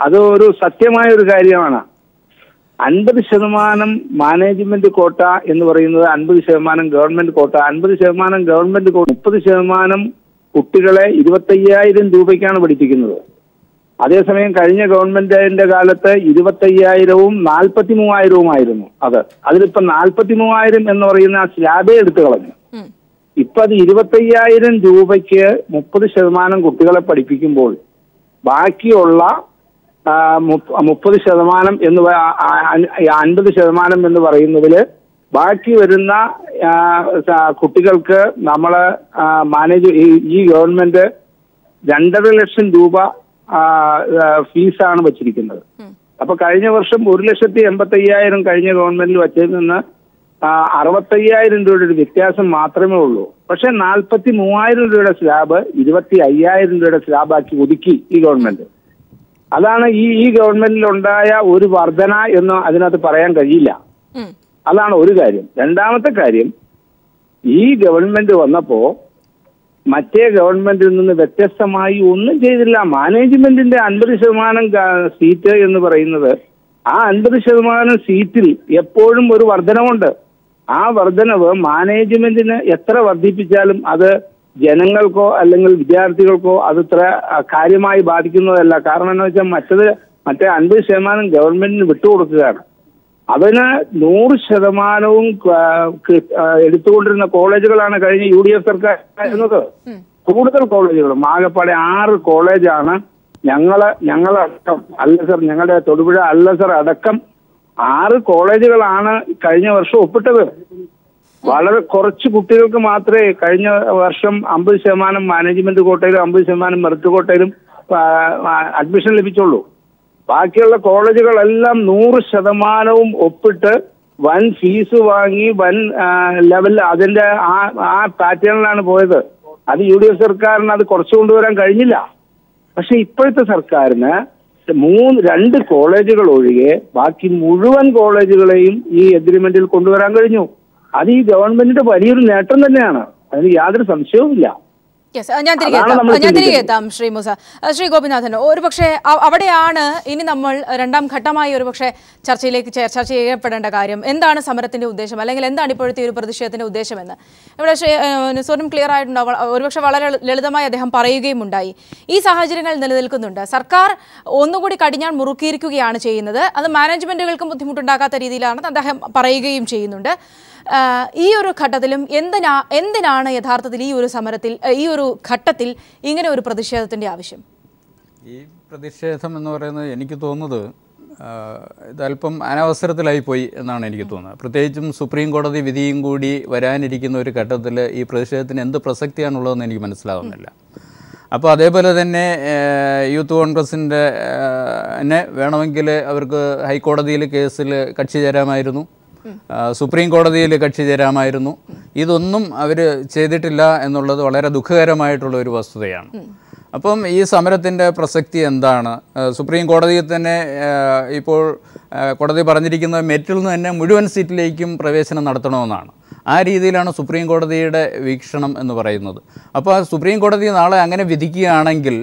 Speaker 5: അത് ഒരു സത്യമായ ഒരു കാര്യമാണ് അൻപത് ശതമാനം മാനേജ്മെന്റ് കോട്ട എന്ന് പറയുന്നത് അൻപത് ശതമാനം ഗവൺമെന്റ് കോട്ട അൻപത് ശതമാനം ഗവൺമെന്റ് കോട്ട മുപ്പത് ശതമാനം കുട്ടികളെ ഇരുപത്തയ്യായിരം രൂപയ്ക്കാണ് പഠിപ്പിക്കുന്നത് അതേസമയം കഴിഞ്ഞ ഗവൺമെന്റിന്റെ കാലത്ത് ഇരുപത്തയ്യായിരവും നാൽപ്പത്തി മൂവായിരവും ആയിരുന്നു അത് അതിലിപ്പോ നാൽപ്പത്തി മൂവായിരം എന്ന് പറയുന്ന ആ സ്ലാബേ എടുത്തു കളഞ്ഞു ഇപ്പൊ അത് ഇരുപത്തയ്യായിരം രൂപയ്ക്ക് മുപ്പത് ശതമാനം കുട്ടികളെ പഠിപ്പിക്കുമ്പോൾ ബാക്കിയുള്ള മുപ്പത് ശതമാനം എന്ന് അൻപത് ശതമാനം എന്ന് പറയുന്നതില് ബാക്കി വരുന്ന കുട്ടികൾക്ക് നമ്മൾ മാനേജ് ഈ ഗവൺമെന്റ് രണ്ടര ലക്ഷം രൂപ ഫീസാണ് വച്ചിരിക്കുന്നത് അപ്പൊ കഴിഞ്ഞ വർഷം ഒരു ലക്ഷത്തി എൺപത്തി അയ്യായിരം കഴിഞ്ഞ ഗവൺമെന്റിൽ വച്ചതിൽ നിന്ന് അറുപത്തയ്യായിരം രൂപയുടെ ഒരു വ്യത്യാസം മാത്രമേ ഉള്ളൂ പക്ഷെ നാൽപ്പത്തി മൂവായിരം രൂപയുടെ സ്ലാബ് ഇരുപത്തി അയ്യായിരം രൂപയുടെ സ്ലാബാക്കി ഒതുക്കി ഈ ഗവൺമെന്റ് അതാണ് ഈ ഈ ഗവൺമെന്റിൽ ഉണ്ടായ ഒരു വർധന എന്ന് അതിനകത്ത് പറയാൻ കഴിയില്ല അതാണ് ഒരു കാര്യം രണ്ടാമത്തെ കാര്യം ഈ ഗവൺമെന്റ് വന്നപ്പോ മറ്റേ ഗവൺമെന്റിൽ നിന്ന് വ്യത്യസ്തമായി ഒന്നും ചെയ്തില്ല മാനേജ്മെന്റിന്റെ അൻപത് ശതമാനം സീറ്റ് എന്ന് പറയുന്നത് ആ അൻപത് ശതമാനം സീറ്റിൽ എപ്പോഴും ഒരു വർധനവുണ്ട് ആ വർധനവ് മാനേജ്മെന്റിന് എത്ര വർദ്ധിപ്പിച്ചാലും അത് ജനങ്ങൾക്കോ അല്ലെങ്കിൽ വിദ്യാർത്ഥികൾക്കോ അത് ഇത്ര കാര്യമായി ബാധിക്കുന്നതല്ല കാരണം എന്താ വെച്ചാൽ മറ്റത് മറ്റേ അൻപത് ശതമാനം ഗവൺമെന്റിന് വിട്ടുകൊടുക്കുകയാണ് അവന് നൂറ് ശതമാനവും എടുത്തുകൊണ്ടിരുന്ന കോളേജുകളാണ് കഴിഞ്ഞ യു ഡി എഫ് സർക്കാർ ആയിരുന്നത് കൂടുതൽ കോളേജുകളും ആകെപ്പാടെ ആറ് കോളേജാണ് ഞങ്ങള് ഞങ്ങളടക്കം അല്ല സർ ഞങ്ങളുടെ തൊടുപുഴ അല്ല സർ അടക്കം ആറ് കോളേജുകളാണ് കഴിഞ്ഞ വർഷം ഒപ്പിട്ടത് വളരെ കുറച്ച് കുട്ടികൾക്ക് മാത്രമേ കഴിഞ്ഞ വർഷം അമ്പത് ശതമാനം മാനേജ്മെന്റ് കോട്ടയിലും അമ്പത് ശതമാനം മെറിറ്റ് കോട്ടയിലും അഡ്മിഷൻ ലഭിച്ചുള്ളൂ ബാക്കിയുള്ള കോളേജുകളെല്ലാം നൂറ് ശതമാനവും ഒപ്പിട്ട് വൻ ഫീസ് വാങ്ങി വൻ ലെവൽ അതിന്റെ ആ ആ പാറ്റേണിലാണ് പോയത് അത് യു ഡി എഫ് സർക്കാരിന് അത് കുറച്ചു കൊണ്ടുവരാൻ കഴിഞ്ഞില്ല പക്ഷെ ഇപ്പോഴത്തെ സർക്കാരിന് മൂന്ന് രണ്ട് കോളേജുകൾ ഒഴികെ ബാക്കി മുഴുവൻ കോളേജുകളെയും ഈ എഗ്രിമെന്റിൽ കൊണ്ടുവരാൻ കഴിഞ്ഞു അത് ഈ ഗവൺമെന്റിന്റെ വലിയൊരു നേട്ടം തന്നെയാണ് അതിന് യാതൊരു സംശയവുമില്ല
Speaker 1: യെസ് ഞാൻ തിരികെ എത്താം ഞാൻ തിരികെ എത്താം ശ്രീ മൂസ ശ്രീ ഗോപിനാഥൻ ഒരുപക്ഷെ അവിടെയാണ് ഇനി നമ്മൾ രണ്ടാം ഘട്ടമായി ഒരുപക്ഷെ ചർച്ചയിലേക്ക് ചർച്ച ചെയ്യപ്പെടേണ്ട കാര്യം എന്താണ് സമരത്തിന്റെ ഉദ്ദേശം അല്ലെങ്കിൽ എന്താണ് ഇപ്പോഴത്തെ ഒരു പ്രതിഷേധത്തിന്റെ ഉദ്ദേശമെന്ന് ഇവിടെ ശ്രീ ക്ലിയർ ആയിട്ടുണ്ടാവും ഒരുപക്ഷെ വളരെ ലളിതമായി അദ്ദേഹം പറയുകയും ഉണ്ടായി ഈ സാഹചര്യങ്ങൾ നിലനിൽക്കുന്നുണ്ട് സർക്കാർ ഒന്നുകൂടി കടിഞ്ഞാൻ മുറുക്കിയിരിക്കുകയാണ് ചെയ്യുന്നത് അത് മാനേജ്മെന്റുകൾക്കും ബുദ്ധിമുട്ടുണ്ടാകാത്ത രീതിയിലാണ് അദ്ദേഹം പറയുകയും ചെയ്യുന്നുണ്ട് ഈ ഒരു ഘട്ടത്തിലും എന്തിനാ എന്തിനാണ് യഥാർത്ഥത്തിൽ ഈ ഒരു സമരത്തിൽ ഈ ഒരു ഘട്ടത്തിൽ ഇങ്ങനെ ഒരു പ്രതിഷേധത്തിൻ്റെ ആവശ്യം
Speaker 2: ഈ പ്രതിഷേധം എന്ന് പറയുന്നത് എനിക്ക് തോന്നുന്നത് ഇതല്പം അനവസരത്തിലായിപ്പോയി എന്നാണ് എനിക്ക് തോന്നുന്നത് പ്രത്യേകിച്ചും സുപ്രീം കോടതി വിധിയും കൂടി വരാനിരിക്കുന്ന ഒരു ഘട്ടത്തിൽ ഈ പ്രതിഷേധത്തിന് എന്ത് പ്രസക്തിയാണുള്ളതെന്ന് എനിക്ക് മനസ്സിലാവുന്നില്ല അപ്പോൾ അതേപോലെ തന്നെ യൂത്ത് കോൺഗ്രസിൻ്റെ എന്നെ വേണമെങ്കിൽ അവർക്ക് ഹൈക്കോടതിയിൽ കേസിൽ കക്ഷി ചേരാമായിരുന്നു സുപ്രീം കോടതിയിൽ കക്ഷി ചേരാമായിരുന്നു ഇതൊന്നും അവർ ചെയ്തിട്ടില്ല എന്നുള്ളത് വളരെ ദുഃഖകരമായിട്ടുള്ള ഒരു വസ്തുതയാണ് അപ്പം ഈ സമരത്തിൻ്റെ പ്രസക്തി എന്താണ് സുപ്രീം കോടതിയിൽ തന്നെ ഇപ്പോൾ കോടതി പറഞ്ഞിരിക്കുന്ന മെറ്റിൽ നിന്ന് തന്നെ മുഴുവൻ സീറ്റിലേക്കും പ്രവേശനം നടത്തണമെന്നാണ് ആ രീതിയിലാണ് സുപ്രീം കോടതിയുടെ വീക്ഷണം എന്ന് പറയുന്നത് അപ്പോൾ സുപ്രീം കോടതി നാളെ അങ്ങനെ വിധിക്കുകയാണെങ്കിൽ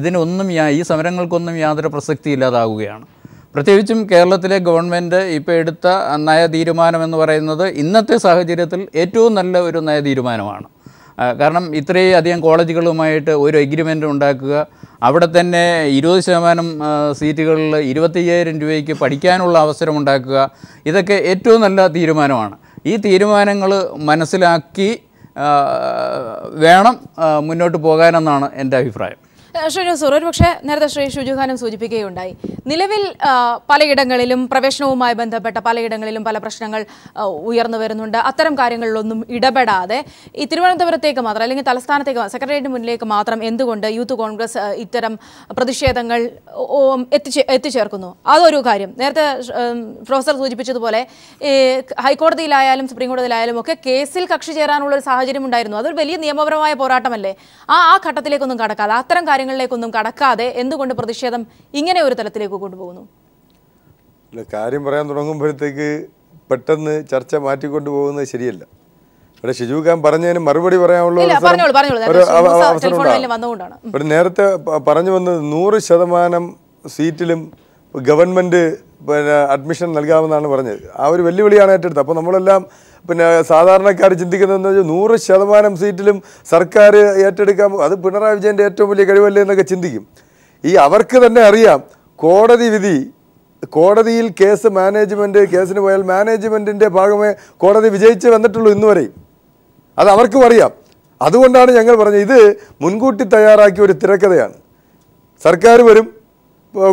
Speaker 2: ഇതിനൊന്നും ഈ സമരങ്ങൾക്കൊന്നും യാതൊരു പ്രസക്തി ഇല്ലാതാവുകയാണ് പ്രത്യേകിച്ചും കേരളത്തിലെ ഗവൺമെൻറ് ഇപ്പോൾ എടുത്ത എന്ന് പറയുന്നത് ഇന്നത്തെ സാഹചര്യത്തിൽ ഏറ്റവും നല്ല ഒരു നയ തീരുമാനമാണ് കാരണം ഇത്രയും അധികം കോളേജുകളുമായിട്ട് ഒരു എഗ്രിമെൻ്റ് ഉണ്ടാക്കുക അവിടെ തന്നെ ഇരുപത് ശതമാനം സീറ്റുകളിൽ ഇരുപത്തയ്യായിരം രൂപയ്ക്ക് പഠിക്കാനുള്ള അവസരം ഉണ്ടാക്കുക ഇതൊക്കെ ഏറ്റവും നല്ല തീരുമാനമാണ് ഈ തീരുമാനങ്ങൾ മനസ്സിലാക്കി വേണം മുന്നോട്ട് പോകാനെന്നാണ് എൻ്റെ അഭിപ്രായം
Speaker 1: ഷുനൂസൂർ ഒരു പക്ഷേ നേരത്തെ ശ്രീ ഷുജുഖാനും സൂചിപ്പിക്കുകയുണ്ടായി നിലവിൽ പലയിടങ്ങളിലും പ്രവേശനവുമായി ബന്ധപ്പെട്ട പലയിടങ്ങളിലും പല പ്രശ്നങ്ങൾ ഉയർന്നു വരുന്നുണ്ട് അത്തരം കാര്യങ്ങളിലൊന്നും ഇടപെടാതെ ഈ തിരുവനന്തപുരത്തേക്ക് മാത്രം അല്ലെങ്കിൽ തലസ്ഥാനത്തേക്ക് സെക്രട്ടേറിയറ്റ് മുന്നിലേക്ക് മാത്രം എന്തുകൊണ്ട് യൂത്ത് കോൺഗ്രസ് ഇത്തരം പ്രതിഷേധങ്ങൾ എത്തിച്ചേ എത്തിച്ചേർക്കുന്നു അതൊരു കാര്യം നേരത്തെ പ്രൊഫസർ സൂചിപ്പിച്ചതുപോലെ ഹൈക്കോടതിയിലായാലും സുപ്രീം ഒക്കെ കേസിൽ കക്ഷി ചേരാനുള്ള ഒരു സാഹചര്യം ഉണ്ടായിരുന്നു അതൊരു വലിയ നിയമപരമായ പോരാട്ടമല്ലേ ആ ആ ഘട്ടത്തിലേക്കൊന്നും കടക്കാതെ അത്തരം കാര്യങ്ങളിലേക്കൊന്നും കടക്കാതെ എന്തുകൊണ്ട് പ്രതിഷേധം ഇങ്ങനെ ഒരു തലത്തിലേക്ക് കൊണ്ടുപോകുന്നു
Speaker 4: കാര്യം പറയാൻ തുടങ്ങുമ്പോഴത്തേക്ക് പെട്ടെന്ന് ചർച്ച മാറ്റിക്കൊണ്ടു പോകുന്നത് ശരിയല്ല ഇവിടെ ഷിജുഖാൻ പറഞ്ഞതിന് മറുപടി പറയാനുള്ള ഇവിടെ നേരത്തെ പറഞ്ഞു വന്നത് നൂറ് ശതമാനം സീറ്റിലും ഗവൺമെൻറ് പിന്നെ അഡ്മിഷൻ നൽകാമെന്നാണ് പറഞ്ഞത് ആ ഒരു വെല്ലുവിളിയാണ് ഏറ്റെടുത്തത് അപ്പോൾ നമ്മളെല്ലാം പിന്നെ സാധാരണക്കാർ ചിന്തിക്കുന്നതെന്ന് വെച്ചാൽ നൂറ് ശതമാനം സീറ്റിലും സർക്കാർ ഏറ്റെടുക്കാൻ അത് പിണറായി വിജയൻ്റെ ഏറ്റവും വലിയ കഴിവല്ലേ എന്നൊക്കെ ചിന്തിക്കും ഈ അവർക്ക് തന്നെ അറിയാം കോടതി വിധി കോടതിയിൽ കേസ് മാനേജ്മെൻ്റ് കേസിന് പോയാൽ മാനേജ്മെൻറ്റിൻ്റെ ഭാഗമേ കോടതി വിജയിച്ച് വന്നിട്ടുള്ളൂ ഇന്ന് വരെയും അത് അവർക്കും അറിയാം അതുകൊണ്ടാണ് ഞങ്ങൾ പറഞ്ഞത് ഇത് മുൻകൂട്ടി തയ്യാറാക്കിയ ഒരു തിരക്കഥയാണ് സർക്കാർ വരും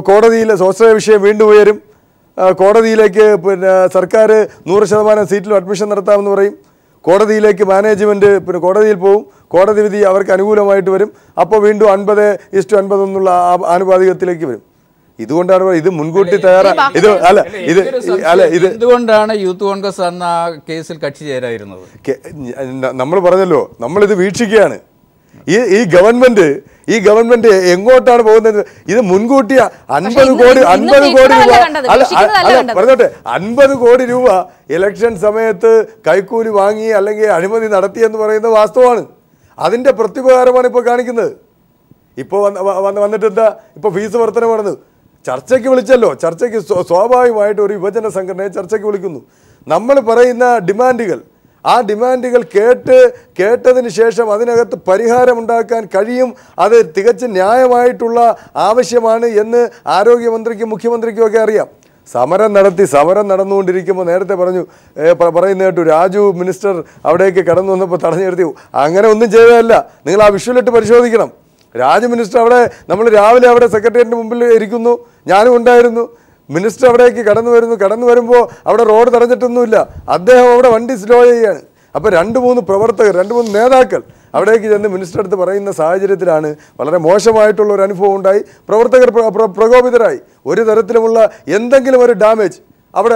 Speaker 4: കോടതിയിലെ സ്വാശ്രയ വിഷയം വീണ്ടും ഉയരും കോടതിയിലേക്ക് പിന്നെ സർക്കാർ നൂറ് ശതമാനം സീറ്റിൽ അഡ്മിഷൻ നടത്താമെന്ന് പറയും കോടതിയിലേക്ക് മാനേജ്മെൻറ്റ് പിന്നെ കോടതിയിൽ പോവും കോടതി വിധി അവർക്ക് അനുകൂലമായിട്ട് വരും അപ്പോൾ വീണ്ടും അൻപത് ടു അൻപത് എന്നുള്ള ആനുപാതികത്തിലേക്ക് വരും ഇതുകൊണ്ടാണ് ഇത് മുൻകൂട്ടി തയ്യാറാ ഇത് അല്ല ഇത് അല്ല ഇത്
Speaker 2: എന്തുകൊണ്ടാണ് യൂത്ത് കോൺഗ്രസ് അന്ന് ആ കേസിൽ കക്ഷി ചേരായിരുന്നത്
Speaker 4: നമ്മൾ പറഞ്ഞല്ലോ നമ്മളിത് വീക്ഷിക്കുകയാണ് ഈ ഈ ഗവൺമെന്റ് ഈ ഗവൺമെന്റ് എങ്ങോട്ടാണ് പോകുന്നത് ഇത് മുൻകൂട്ടി അൻപത് കോടി അൻപത് കോടി രൂപ അല്ല അല്ല പറഞ്ഞോട്ടെ അൻപത് കോടി രൂപ ഇലക്ഷൻ സമയത്ത് കൈക്കൂലി വാങ്ങി അല്ലെങ്കിൽ അഴിമതി നടത്തി എന്ന് പറയുന്നത് വാസ്തവമാണ് അതിൻ്റെ പ്രത്യുപകാരമാണ് ഇപ്പോൾ കാണിക്കുന്നത് ഇപ്പോൾ വന്ന് വന്നിട്ട് എന്താ ഇപ്പോൾ ഫീസ് വർധന നടന്നു ചർച്ചയ്ക്ക് വിളിച്ചല്ലോ ചർച്ചയ്ക്ക് സ്വാഭാവികമായിട്ട് ഒരു യുവജന സംഘടനയെ ചർച്ചയ്ക്ക് വിളിക്കുന്നു നമ്മൾ പറയുന്ന ഡിമാൻഡുകൾ ആ ഡിമാൻഡുകൾ കേട്ട് കേട്ടതിന് ശേഷം അതിനകത്ത് പരിഹാരമുണ്ടാക്കാൻ കഴിയും അത് തികച്ചും ന്യായമായിട്ടുള്ള ആവശ്യമാണ് എന്ന് ആരോഗ്യമന്ത്രിക്കും മുഖ്യമന്ത്രിക്കും ഒക്കെ അറിയാം സമരം നടത്തി സമരം നടന്നുകൊണ്ടിരിക്കുമ്പോൾ നേരത്തെ പറഞ്ഞു പറയുന്ന കേട്ടു രാജു മിനിസ്റ്റർ അവിടേക്ക് കടന്നു വന്നപ്പോൾ തടഞ്ഞു നിർത്തി അങ്ങനെ ഒന്നും ചെയ്തതല്ല നിങ്ങൾ ആ വിഷ്വലിട്ട് പരിശോധിക്കണം രാജു മിനിസ്റ്റർ അവിടെ നമ്മൾ രാവിലെ അവിടെ സെക്രട്ടേറിയറ്റിൻ്റെ മുമ്പിൽ ഇരിക്കുന്നു ഞാനും ഉണ്ടായിരുന്നു മിനിസ്റ്റർ അവിടേക്ക് കടന്നു വരുന്നു കടന്നു വരുമ്പോൾ അവിടെ റോഡ് തടഞ്ഞിട്ടൊന്നുമില്ല അദ്ദേഹം അവിടെ വണ്ടി സ്ലോ ചെയ്യുകയാണ് അപ്പോൾ രണ്ട് മൂന്ന് പ്രവർത്തകർ രണ്ട് മൂന്ന് നേതാക്കൾ അവിടേക്ക് ചെന്ന് മിനിസ്റ്റർ അടുത്ത് പറയുന്ന സാഹചര്യത്തിലാണ് വളരെ മോശമായിട്ടുള്ള ഒരു അനുഭവം ഉണ്ടായി പ്രവർത്തകർ പ്രകോപിതരായി ഒരു തരത്തിലുമുള്ള എന്തെങ്കിലും ഒരു ഡാമേജ് അവിടെ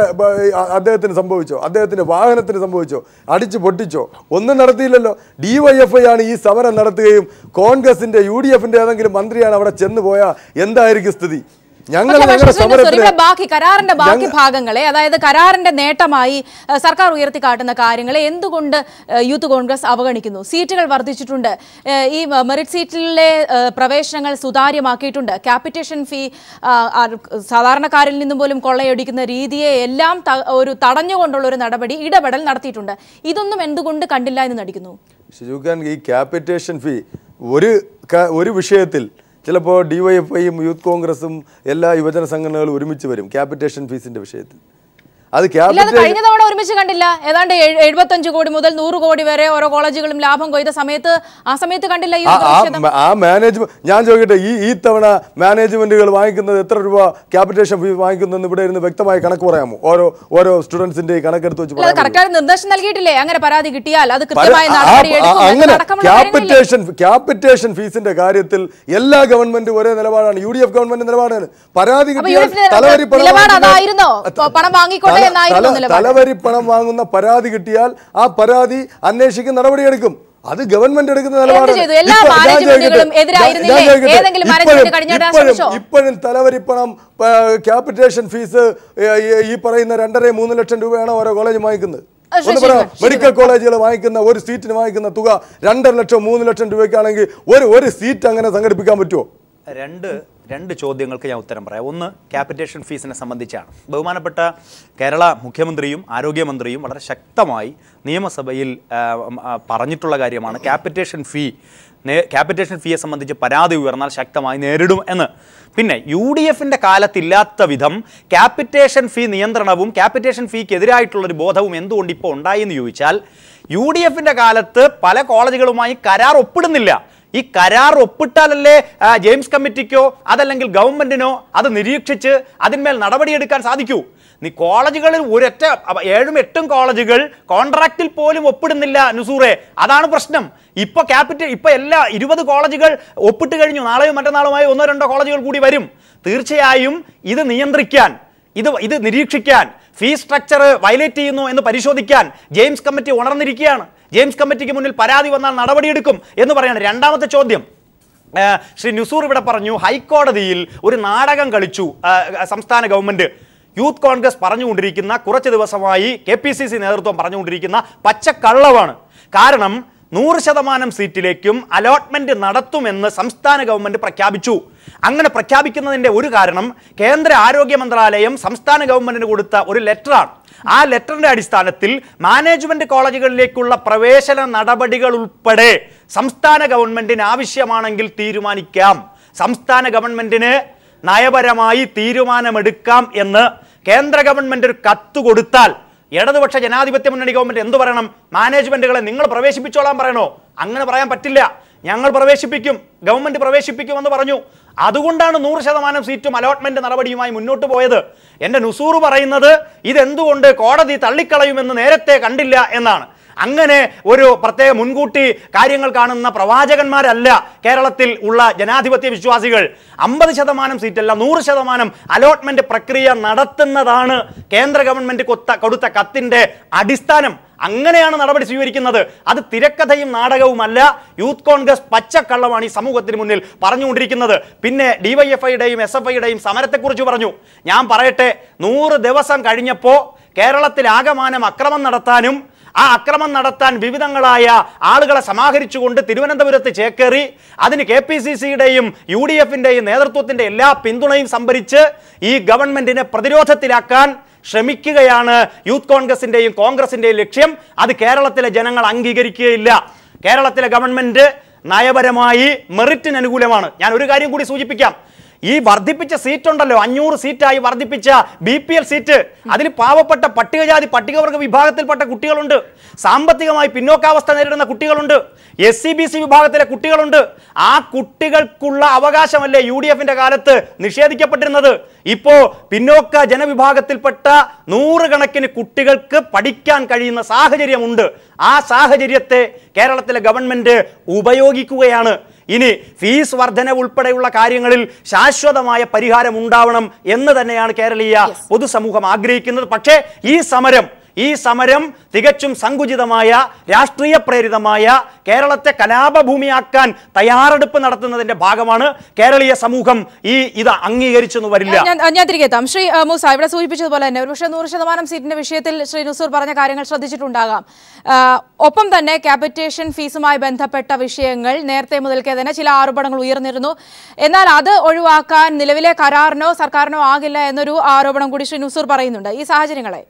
Speaker 4: അദ്ദേഹത്തിന് സംഭവിച്ചോ അദ്ദേഹത്തിൻ്റെ വാഹനത്തിന് സംഭവിച്ചോ അടിച്ചു പൊട്ടിച്ചോ ഒന്നും നടത്തിയില്ലല്ലോ ഡി വൈ എഫ് ഐ ആണ് ഈ സമരം നടത്തുകയും കോൺഗ്രസിൻ്റെ യു ഡി എഫിൻ്റെ ഏതെങ്കിലും മന്ത്രിയാണ് അവിടെ ചെന്ന് പോയാൽ എന്തായിരിക്കും സ്ഥിതി ഞങ്ങൾ
Speaker 1: ബാക്കി കരാറിന്റെ ബാക്കി ഭാഗങ്ങളെ അതായത് കരാറിന്റെ നേട്ടമായി സർക്കാർ ഉയർത്തി കാട്ടുന്ന കാര്യങ്ങളെ എന്തുകൊണ്ട് യൂത്ത് കോൺഗ്രസ് അവഗണിക്കുന്നു സീറ്റുകൾ വർദ്ധിച്ചിട്ടുണ്ട് ഈ മെറിറ്റ് സീറ്റിലെ പ്രവേശനങ്ങൾ സുതാര്യമാക്കിയിട്ടുണ്ട് ക്യാപിറ്റേഷൻ ഫീ സാധാരണക്കാരിൽ നിന്നും പോലും കൊള്ളയടിക്കുന്ന രീതിയെ എല്ലാം ഒരു തടഞ്ഞുകൊണ്ടുള്ള ഒരു നടപടി ഇടപെടൽ നടത്തിയിട്ടുണ്ട് ഇതൊന്നും എന്തുകൊണ്ട് കണ്ടില്ല എന്ന് നടിക്കുന്നു
Speaker 4: ഈ ക്യാപിറ്റേഷൻ ഫീ ഒരു ഒരു വിഷയത്തിൽ ചിലപ്പോൾ ഡി വൈ എഫ് ഐയും യൂത്ത് കോൺഗ്രസും എല്ലാ യുവജന സംഘടനകളും ഒരുമിച്ച് വരും ക്യാപിറ്റേഷൻ ഫീസിൻ്റെ വിഷയത്തിൽ അത് കഴിഞ്ഞ
Speaker 1: തവണ ഒരുമിച്ച് കണ്ടില്ല ഏതാണ്ട് എഴുപത്തഞ്ച് കോടി മുതൽ നൂറ് കോടി വരെ ഓരോ കോളേജുകളും ലാഭം കൊയ്ത സമയത്ത് ആ സമയത്ത് കണ്ടില്ല
Speaker 4: ആ മാനേജ്മെന്റ് ഞാൻ ചോദിക്കട്ടെ ഈ ഈ തവണ മാനേജ്മെന്റുകൾ വാങ്ങിക്കുന്നത് എത്ര രൂപ ക്യാപിറ്റേഷൻ ഫീ വാങ്ങിക്കുന്നതെന്ന് ഇവിടെ ഇരുന്ന് വ്യക്തമായി കണക്ക് പറയാമോ ഓരോ ഓരോ സ്റ്റുഡൻസിന്റെ കണക്കെടുത്ത് വെച്ച്
Speaker 1: കറക്റ്റായ നിർദ്ദേശം നൽകിയിട്ടില്ലേ അങ്ങനെ പരാതി കിട്ടിയാൽ അത് കൃത്യമായി ക്യാപിറ്റേഷൻ
Speaker 4: ക്യാപിറ്റേഷൻ ഫീസിന്റെ കാര്യത്തിൽ എല്ലാ ഗവൺമെന്റും ഒരേ നിലപാടാണ് യു ഡി എഫ് ഗവൺമെന്റ് നിലപാടാണ് പരാതി കിട്ടിയാൽ തലവരി
Speaker 1: പണം വാങ്ങിക്കോട്ടെ തലവരി
Speaker 4: പണം വാങ്ങുന്ന പരാതി കിട്ടിയാൽ ആ പരാതി അന്വേഷിക്കുന്ന നടപടിയെടുക്കും അത് ഗവൺമെന്റ് എടുക്കുന്ന നിലപാട് ഇപ്പോഴും ഇപ്പോഴും തലവരിപ്പണം ക്യാപിറ്റേഷൻ ഫീസ് ഈ പറയുന്ന രണ്ടര മൂന്ന് ലക്ഷം രൂപയാണ് ഓരോ കോളേജ് വാങ്ങിക്കുന്നത് മെഡിക്കൽ കോളേജുകൾ വാങ്ങിക്കുന്ന ഒരു സീറ്റിന് വാങ്ങിക്കുന്ന തുക രണ്ടര ലക്ഷം മൂന്ന് ലക്ഷം രൂപയ്ക്കാണെങ്കിൽ ഒരു ഒരു സീറ്റ് അങ്ങനെ സംഘടിപ്പിക്കാൻ പറ്റുമോ
Speaker 3: രണ്ട് രണ്ട് ചോദ്യങ്ങൾക്ക് ഞാൻ ഉത്തരം പറയാം ഒന്ന് ക്യാപിറ്റേഷൻ ഫീസിനെ സംബന്ധിച്ചാണ് ബഹുമാനപ്പെട്ട കേരള മുഖ്യമന്ത്രിയും ആരോഗ്യമന്ത്രിയും വളരെ ശക്തമായി നിയമസഭയിൽ പറഞ്ഞിട്ടുള്ള കാര്യമാണ് ക്യാപിറ്റേഷൻ ഫീ ക്യാപിറ്റേഷൻ ഫീയെ സംബന്ധിച്ച് പരാതി ഉയർന്നാൽ ശക്തമായി നേരിടും എന്ന് പിന്നെ യു ഡി എഫിൻ്റെ കാലത്തില്ലാത്ത വിധം ക്യാപിറ്റേഷൻ ഫീ നിയന്ത്രണവും ക്യാപിറ്റേഷൻ ഫീക്കെതിരായിട്ടുള്ളൊരു ബോധവും എന്തുകൊണ്ട് ഇപ്പോൾ ഉണ്ടായി എന്ന് ചോദിച്ചാൽ യു ഡി എഫിൻ്റെ കാലത്ത് പല കോളേജുകളുമായി കരാർ ഒപ്പിടുന്നില്ല ഈ കരാർ ഒപ്പിട്ടാലല്ലേ ജെയിംസ് കമ്മിറ്റിക്കോ അതല്ലെങ്കിൽ ഗവൺമെന്റിനോ അത് നിരീക്ഷിച്ച് അതിന്മേൽ നടപടിയെടുക്കാൻ സാധിക്കൂ നീ കോളേജുകളിൽ ഒരൊറ്റ ഏഴും എട്ടും കോളേജുകൾ കോൺട്രാക്റ്റിൽ പോലും ഒപ്പിടുന്നില്ല നുസൂറെ അതാണ് പ്രശ്നം ഇപ്പൊ ക്യാപിറ്റൽ ഇപ്പൊ എല്ലാ ഇരുപത് കോളേജുകൾ ഒപ്പിട്ട് കഴിഞ്ഞു നാളെയും മറ്റന്നാളുമായി ഒന്നോ രണ്ടോ കോളേജുകൾ കൂടി വരും തീർച്ചയായും ഇത് നിയന്ത്രിക്കാൻ ഇത് ഇത് നിരീക്ഷിക്കാൻ ഫീസ് സ്ട്രക്ചർ വയലേറ്റ് ചെയ്യുന്നു എന്ന് പരിശോധിക്കാൻ ജെയിംസ് കമ്മിറ്റി ഉണർന്നിരിക്കുകയാണ് ജെയിംസ് കമ്മിറ്റിക്ക് മുന്നിൽ പരാതി വന്നാൽ നടപടിയെടുക്കും എന്ന് പറയുന്നത് രണ്ടാമത്തെ ചോദ്യം ശ്രീ നുസൂർ ഇവിടെ പറഞ്ഞു ഹൈക്കോടതിയിൽ ഒരു നാടകം കളിച്ചു സംസ്ഥാന ഗവൺമെന്റ് യൂത്ത് കോൺഗ്രസ് പറഞ്ഞുകൊണ്ടിരിക്കുന്ന കുറച്ച് ദിവസമായി കെ പി സി സി നേതൃത്വം പറഞ്ഞുകൊണ്ടിരിക്കുന്ന പച്ചക്കള്ളവാണ് കാരണം നൂറ് ശതമാനം സീറ്റിലേക്കും അലോട്ട്മെന്റ് നടത്തുമെന്ന് സംസ്ഥാന ഗവൺമെന്റ് പ്രഖ്യാപിച്ചു അങ്ങനെ പ്രഖ്യാപിക്കുന്നതിൻ്റെ ഒരു കാരണം കേന്ദ്ര ആരോഗ്യ മന്ത്രാലയം സംസ്ഥാന ഗവൺമെൻറ്റിന് കൊടുത്ത ഒരു ലെറ്ററാണ് ആ ലെറ്ററിൻ്റെ അടിസ്ഥാനത്തിൽ മാനേജ്മെൻറ്റ് കോളേജുകളിലേക്കുള്ള പ്രവേശന നടപടികൾ ഉൾപ്പെടെ സംസ്ഥാന ഗവൺമെൻറ്റിന് ആവശ്യമാണെങ്കിൽ തീരുമാനിക്കാം സംസ്ഥാന ഗവൺമെൻറ്റിന് നയപരമായി തീരുമാനമെടുക്കാം എന്ന് കേന്ദ്ര ഗവൺമെൻറ് ഒരു കത്ത് കൊടുത്താൽ ഇടതുപക്ഷ ജനാധിപത്യ മുന്നണി ഗവൺമെൻറ് എന്തു പറയണം മാനേജ്മെൻറ്റുകളെ നിങ്ങൾ പ്രവേശിപ്പിച്ചോളാൻ പറയണോ അങ്ങനെ പറയാൻ പറ്റില്ല ഞങ്ങൾ പ്രവേശിപ്പിക്കും ഗവൺമെൻറ് പ്രവേശിപ്പിക്കുമെന്ന് പറഞ്ഞു അതുകൊണ്ടാണ് നൂറ് ശതമാനം സീറ്റും അലോട്ട്മെന്റ് നടപടിയുമായി മുന്നോട്ട് പോയത് എൻ്റെ നുസൂർ പറയുന്നത് ഇതെന്തുകൊണ്ട് കോടതി തള്ളിക്കളയുമെന്ന് നേരത്തെ കണ്ടില്ല എന്നാണ് അങ്ങനെ ഒരു പ്രത്യേക മുൻകൂട്ടി കാര്യങ്ങൾ കാണുന്ന പ്രവാചകന്മാരല്ല കേരളത്തിൽ ഉള്ള ജനാധിപത്യ വിശ്വാസികൾ അമ്പത് ശതമാനം സീറ്റല്ല നൂറ് ശതമാനം അലോട്ട്മെന്റ് പ്രക്രിയ നടത്തുന്നതാണ് കേന്ദ്ര ഗവൺമെന്റ് കൊത്ത കൊടുത്ത കത്തിന്റെ അടിസ്ഥാനം അങ്ങനെയാണ് നടപടി സ്വീകരിക്കുന്നത് അത് തിരക്കഥയും നാടകവുമല്ല യൂത്ത് കോൺഗ്രസ് പച്ചക്കള്ളമാണ് ഈ സമൂഹത്തിന് മുന്നിൽ പറഞ്ഞുകൊണ്ടിരിക്കുന്നത് പിന്നെ ഡിവൈഎഫ്ഐയുടെയും എസ് എഫ് ഐയുടെയും സമരത്തെക്കുറിച്ച് പറഞ്ഞു ഞാൻ പറയട്ടെ നൂറ് ദിവസം കഴിഞ്ഞപ്പോൾ കേരളത്തിൽ ആകമാനം അക്രമം നടത്താനും ആ അക്രമം നടത്താൻ വിവിധങ്ങളായ ആളുകളെ സമാഹരിച്ചുകൊണ്ട് തിരുവനന്തപുരത്ത് ചേക്കേറി അതിന് കെ പി സി സിയുടെയും യു ഡി എഫിൻ്റെയും നേതൃത്വത്തിൻ്റെ എല്ലാ പിന്തുണയും സംഭരിച്ച് ഈ ഗവൺമെൻറ്റിനെ പ്രതിരോധത്തിലാക്കാൻ ശ്രമിക്കുകയാണ് യൂത്ത് കോൺഗ്രസിൻ്റെയും കോൺഗ്രസിൻ്റെയും ലക്ഷ്യം അത് കേരളത്തിലെ ജനങ്ങൾ അംഗീകരിക്കുകയില്ല കേരളത്തിലെ ഗവൺമെൻറ് നയപരമായി മെറിറ്റിന് അനുകൂലമാണ് ഞാൻ ഒരു കാര്യം കൂടി സൂചിപ്പിക്കാം ഈ വർദ്ധിപ്പിച്ച സീറ്റ് ഉണ്ടല്ലോ അഞ്ഞൂറ് സീറ്റായി വർദ്ധിപ്പിച്ച ബി പി എൽ സീറ്റ് അതിൽ പാവപ്പെട്ട പട്ടികജാതി പട്ടികവർഗ വിഭാഗത്തിൽപ്പെട്ട കുട്ടികളുണ്ട് സാമ്പത്തികമായി പിന്നോക്കാവസ്ഥ നേരിടുന്ന കുട്ടികളുണ്ട് എസ് സി ബി സി വിഭാഗത്തിലെ കുട്ടികളുണ്ട് ആ കുട്ടികൾക്കുള്ള അവകാശമല്ലേ യു ഡി എഫിന്റെ കാലത്ത് നിഷേധിക്കപ്പെട്ടിരുന്നത് ഇപ്പോ പിന്നോക്ക ജനവിഭാഗത്തിൽപ്പെട്ട നൂറുകണക്കിന് കുട്ടികൾക്ക് പഠിക്കാൻ കഴിയുന്ന സാഹചര്യമുണ്ട് ആ സാഹചര്യത്തെ കേരളത്തിലെ ഗവൺമെന്റ് ഉപയോഗിക്കുകയാണ് ഇനി ഫീസ് വർധന ഉൾപ്പെടെയുള്ള കാര്യങ്ങളിൽ ശാശ്വതമായ പരിഹാരം ഉണ്ടാവണം എന്ന് തന്നെയാണ് കേരളീയ പൊതുസമൂഹം ആഗ്രഹിക്കുന്നത് പക്ഷേ ഈ സമരം ഈ സമരം തികച്ചും സങ്കുചിതമായ രാഷ്ട്രീയ പ്രേരിതമായ കേരളത്തെ കലാപഭൂമിയാക്കാൻ തയ്യാറെടുപ്പ് നടത്തുന്നതിന്റെ ഭാഗമാണ് കേരളീയ സമൂഹം ഈ ഇത് അംഗീകരിച്ചെന്ന് വരില്ല
Speaker 1: ഞാൻ തിരികെ എത്താം ശ്രീ മൂസ ഇവിടെ സൂചിപ്പിച്ചതുപോലെ തന്നെ ഒരുപക്ഷെ നൂറ് ശതമാനം സീറ്റിന്റെ വിഷയത്തിൽ ശ്രീ നുസൂർ പറഞ്ഞ കാര്യങ്ങൾ ശ്രദ്ധിച്ചിട്ടുണ്ടാകാം ഒപ്പം തന്നെ ക്യാപിറ്റേഷൻ ഫീസുമായി ബന്ധപ്പെട്ട വിഷയങ്ങൾ നേരത്തെ മുതൽക്കേ തന്നെ ചില ആരോപണങ്ങൾ ഉയർന്നിരുന്നു എന്നാൽ അത് ഒഴിവാക്കാൻ നിലവിലെ കരാറിനോ സർക്കാരിനോ ആകില്ല എന്നൊരു ആരോപണം കൂടി ശ്രീ നുസൂർ പറയുന്നുണ്ട് ഈ സാഹചര്യങ്ങളെ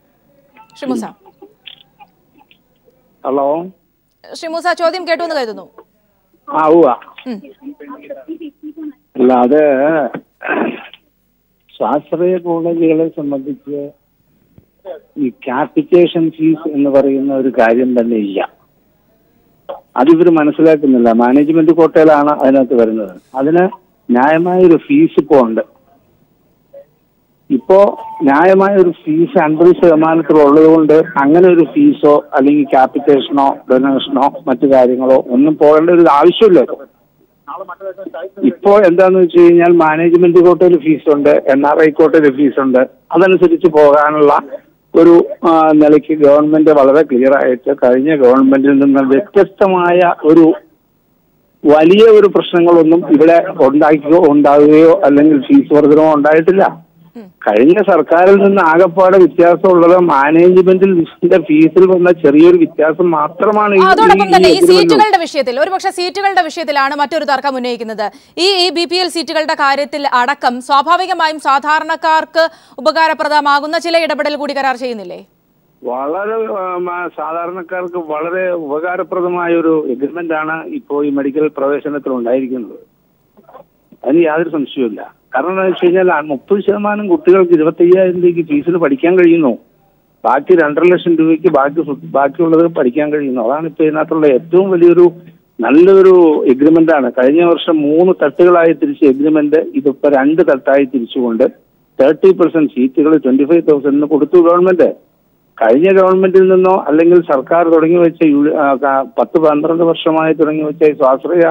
Speaker 1: ഷിമുസ ഹലോ ഷിമുസ ചോദ്യം കേട്ടു എന്ന് കരുതുന്നു അല്ല
Speaker 5: അത് സ്വാശ്രയ കോളേജുകളെ സംബന്ധിച്ച് ഈ കാപ്പിറ്റേഷൻ ഫീസ് എന്ന് പറയുന്ന ഒരു കാര്യം തന്നെ ഇല്ല അതിവർ മനസ്സിലാക്കുന്നില്ല മാനേജ്മെന്റ് കോട്ടയിലാണ് അതിനകത്ത് വരുന്നത് അതിന് ന്യായമായ ഒരു ഫീസ് ഇപ്പോൾ ഉണ്ട് ഇപ്പോ ന്യായമായ ഒരു ഫീസ് അൻപത് ശതമാനത്തിലുള്ളത് കൊണ്ട് അങ്ങനെ ഒരു ഫീസോ അല്ലെങ്കിൽ ക്യാപിറ്റേഷനോ ഡൊനേഷനോ മറ്റു കാര്യങ്ങളോ ഒന്നും പോകേണ്ട ഒരു ആവശ്യമില്ലല്ലോ ഇപ്പോ എന്താന്ന് വെച്ച് കഴിഞ്ഞാൽ മാനേജ്മെന്റ് കോട്ടയിൽ ഫീസുണ്ട് എൻ ആർ ഐ കോട്ടയിൽ ഫീസുണ്ട് അതനുസരിച്ച് പോകാനുള്ള ഒരു നിലയ്ക്ക് ഗവൺമെന്റ് വളരെ ക്ലിയർ ആയിട്ട് കഴിഞ്ഞ ഗവൺമെന്റിൽ നിന്ന് വ്യത്യസ്തമായ ഒരു വലിയ ഒരു പ്രശ്നങ്ങളൊന്നും ഇവിടെ ഉണ്ടാക്കുകയോ ഉണ്ടാവുകയോ അല്ലെങ്കിൽ ഫീസ് വർധനമോ ഉണ്ടായിട്ടില്ല കഴിഞ്ഞ സർക്കാരിൽ നിന്ന് ആകെപ്പാടെ വ്യത്യാസമുള്ളത് മാനേജ്മെന്റിൽ വിസിന്റെ ഫീസിൽ വന്ന ചെറിയൊരു വ്യത്യാസം മാത്രമാണ് അതോടൊപ്പം തന്നെ ഈ സീറ്റുകളുടെ
Speaker 1: വിഷയത്തിൽ ഒരുപക്ഷെ സീറ്റുകളുടെ വിഷയത്തിലാണ് മറ്റൊരു തർക്കം ഉന്നയിക്കുന്നത് ഈ ഈ ബി പി എൽ സീറ്റുകളുടെ കാര്യത്തിൽ അടക്കം സ്വാഭാവികമായും സാധാരണക്കാർക്ക് ഉപകാരപ്രദമാകുന്ന ചില ഇടപെടൽ കൂടി കരാർ ചെയ്യുന്നില്ലേ
Speaker 5: വളരെ സാധാരണക്കാർക്ക് വളരെ ഉപകാരപ്രദമായ ഒരു എഗ്രിമെന്റ് ആണ് ഇപ്പോൾ ഈ മെഡിക്കൽ പ്രവേശനത്തിൽ ഉണ്ടായിരിക്കുന്നത് അതിന് യാതൊരു സംശയവും കാരണം എന്താ വെച്ച് കഴിഞ്ഞാൽ മുപ്പത് ശതമാനം കുട്ടികൾക്ക് അയ്യായിരം രൂപയ്ക്ക് ഫീസിൽ പഠിക്കാൻ കഴിയുന്നു ബാക്കി രണ്ടര ലക്ഷം രൂപയ്ക്ക് ബാക്കി ബാക്കിയുള്ളത് പഠിക്കാൻ കഴിയുന്നു അതാണ് ഇപ്പൊ ഇതിനകത്തുള്ള ഏറ്റവും വലിയൊരു നല്ലൊരു എഗ്രിമെന്റ് ആണ് കഴിഞ്ഞ വർഷം മൂന്ന് തട്ടുകളായി തിരിച്ച എഗ്രിമെന്റ് ഇതിപ്പോ രണ്ട് തട്ടായി തിരിച്ചുകൊണ്ട് തേർട്ടി പെർസെന്റ് സീറ്റുകൾ ട്വന്റി ഫൈവ് തൗസൻഡിന് കൊടുത്തു ഗവൺമെന്റ് കഴിഞ്ഞ ഗവൺമെന്റിൽ നിന്നോ അല്ലെങ്കിൽ സർക്കാർ തുടങ്ങി വെച്ച പത്ത് പന്ത്രണ്ട് വർഷമായി തുടങ്ങി വെച്ച സ്വാശ്രയ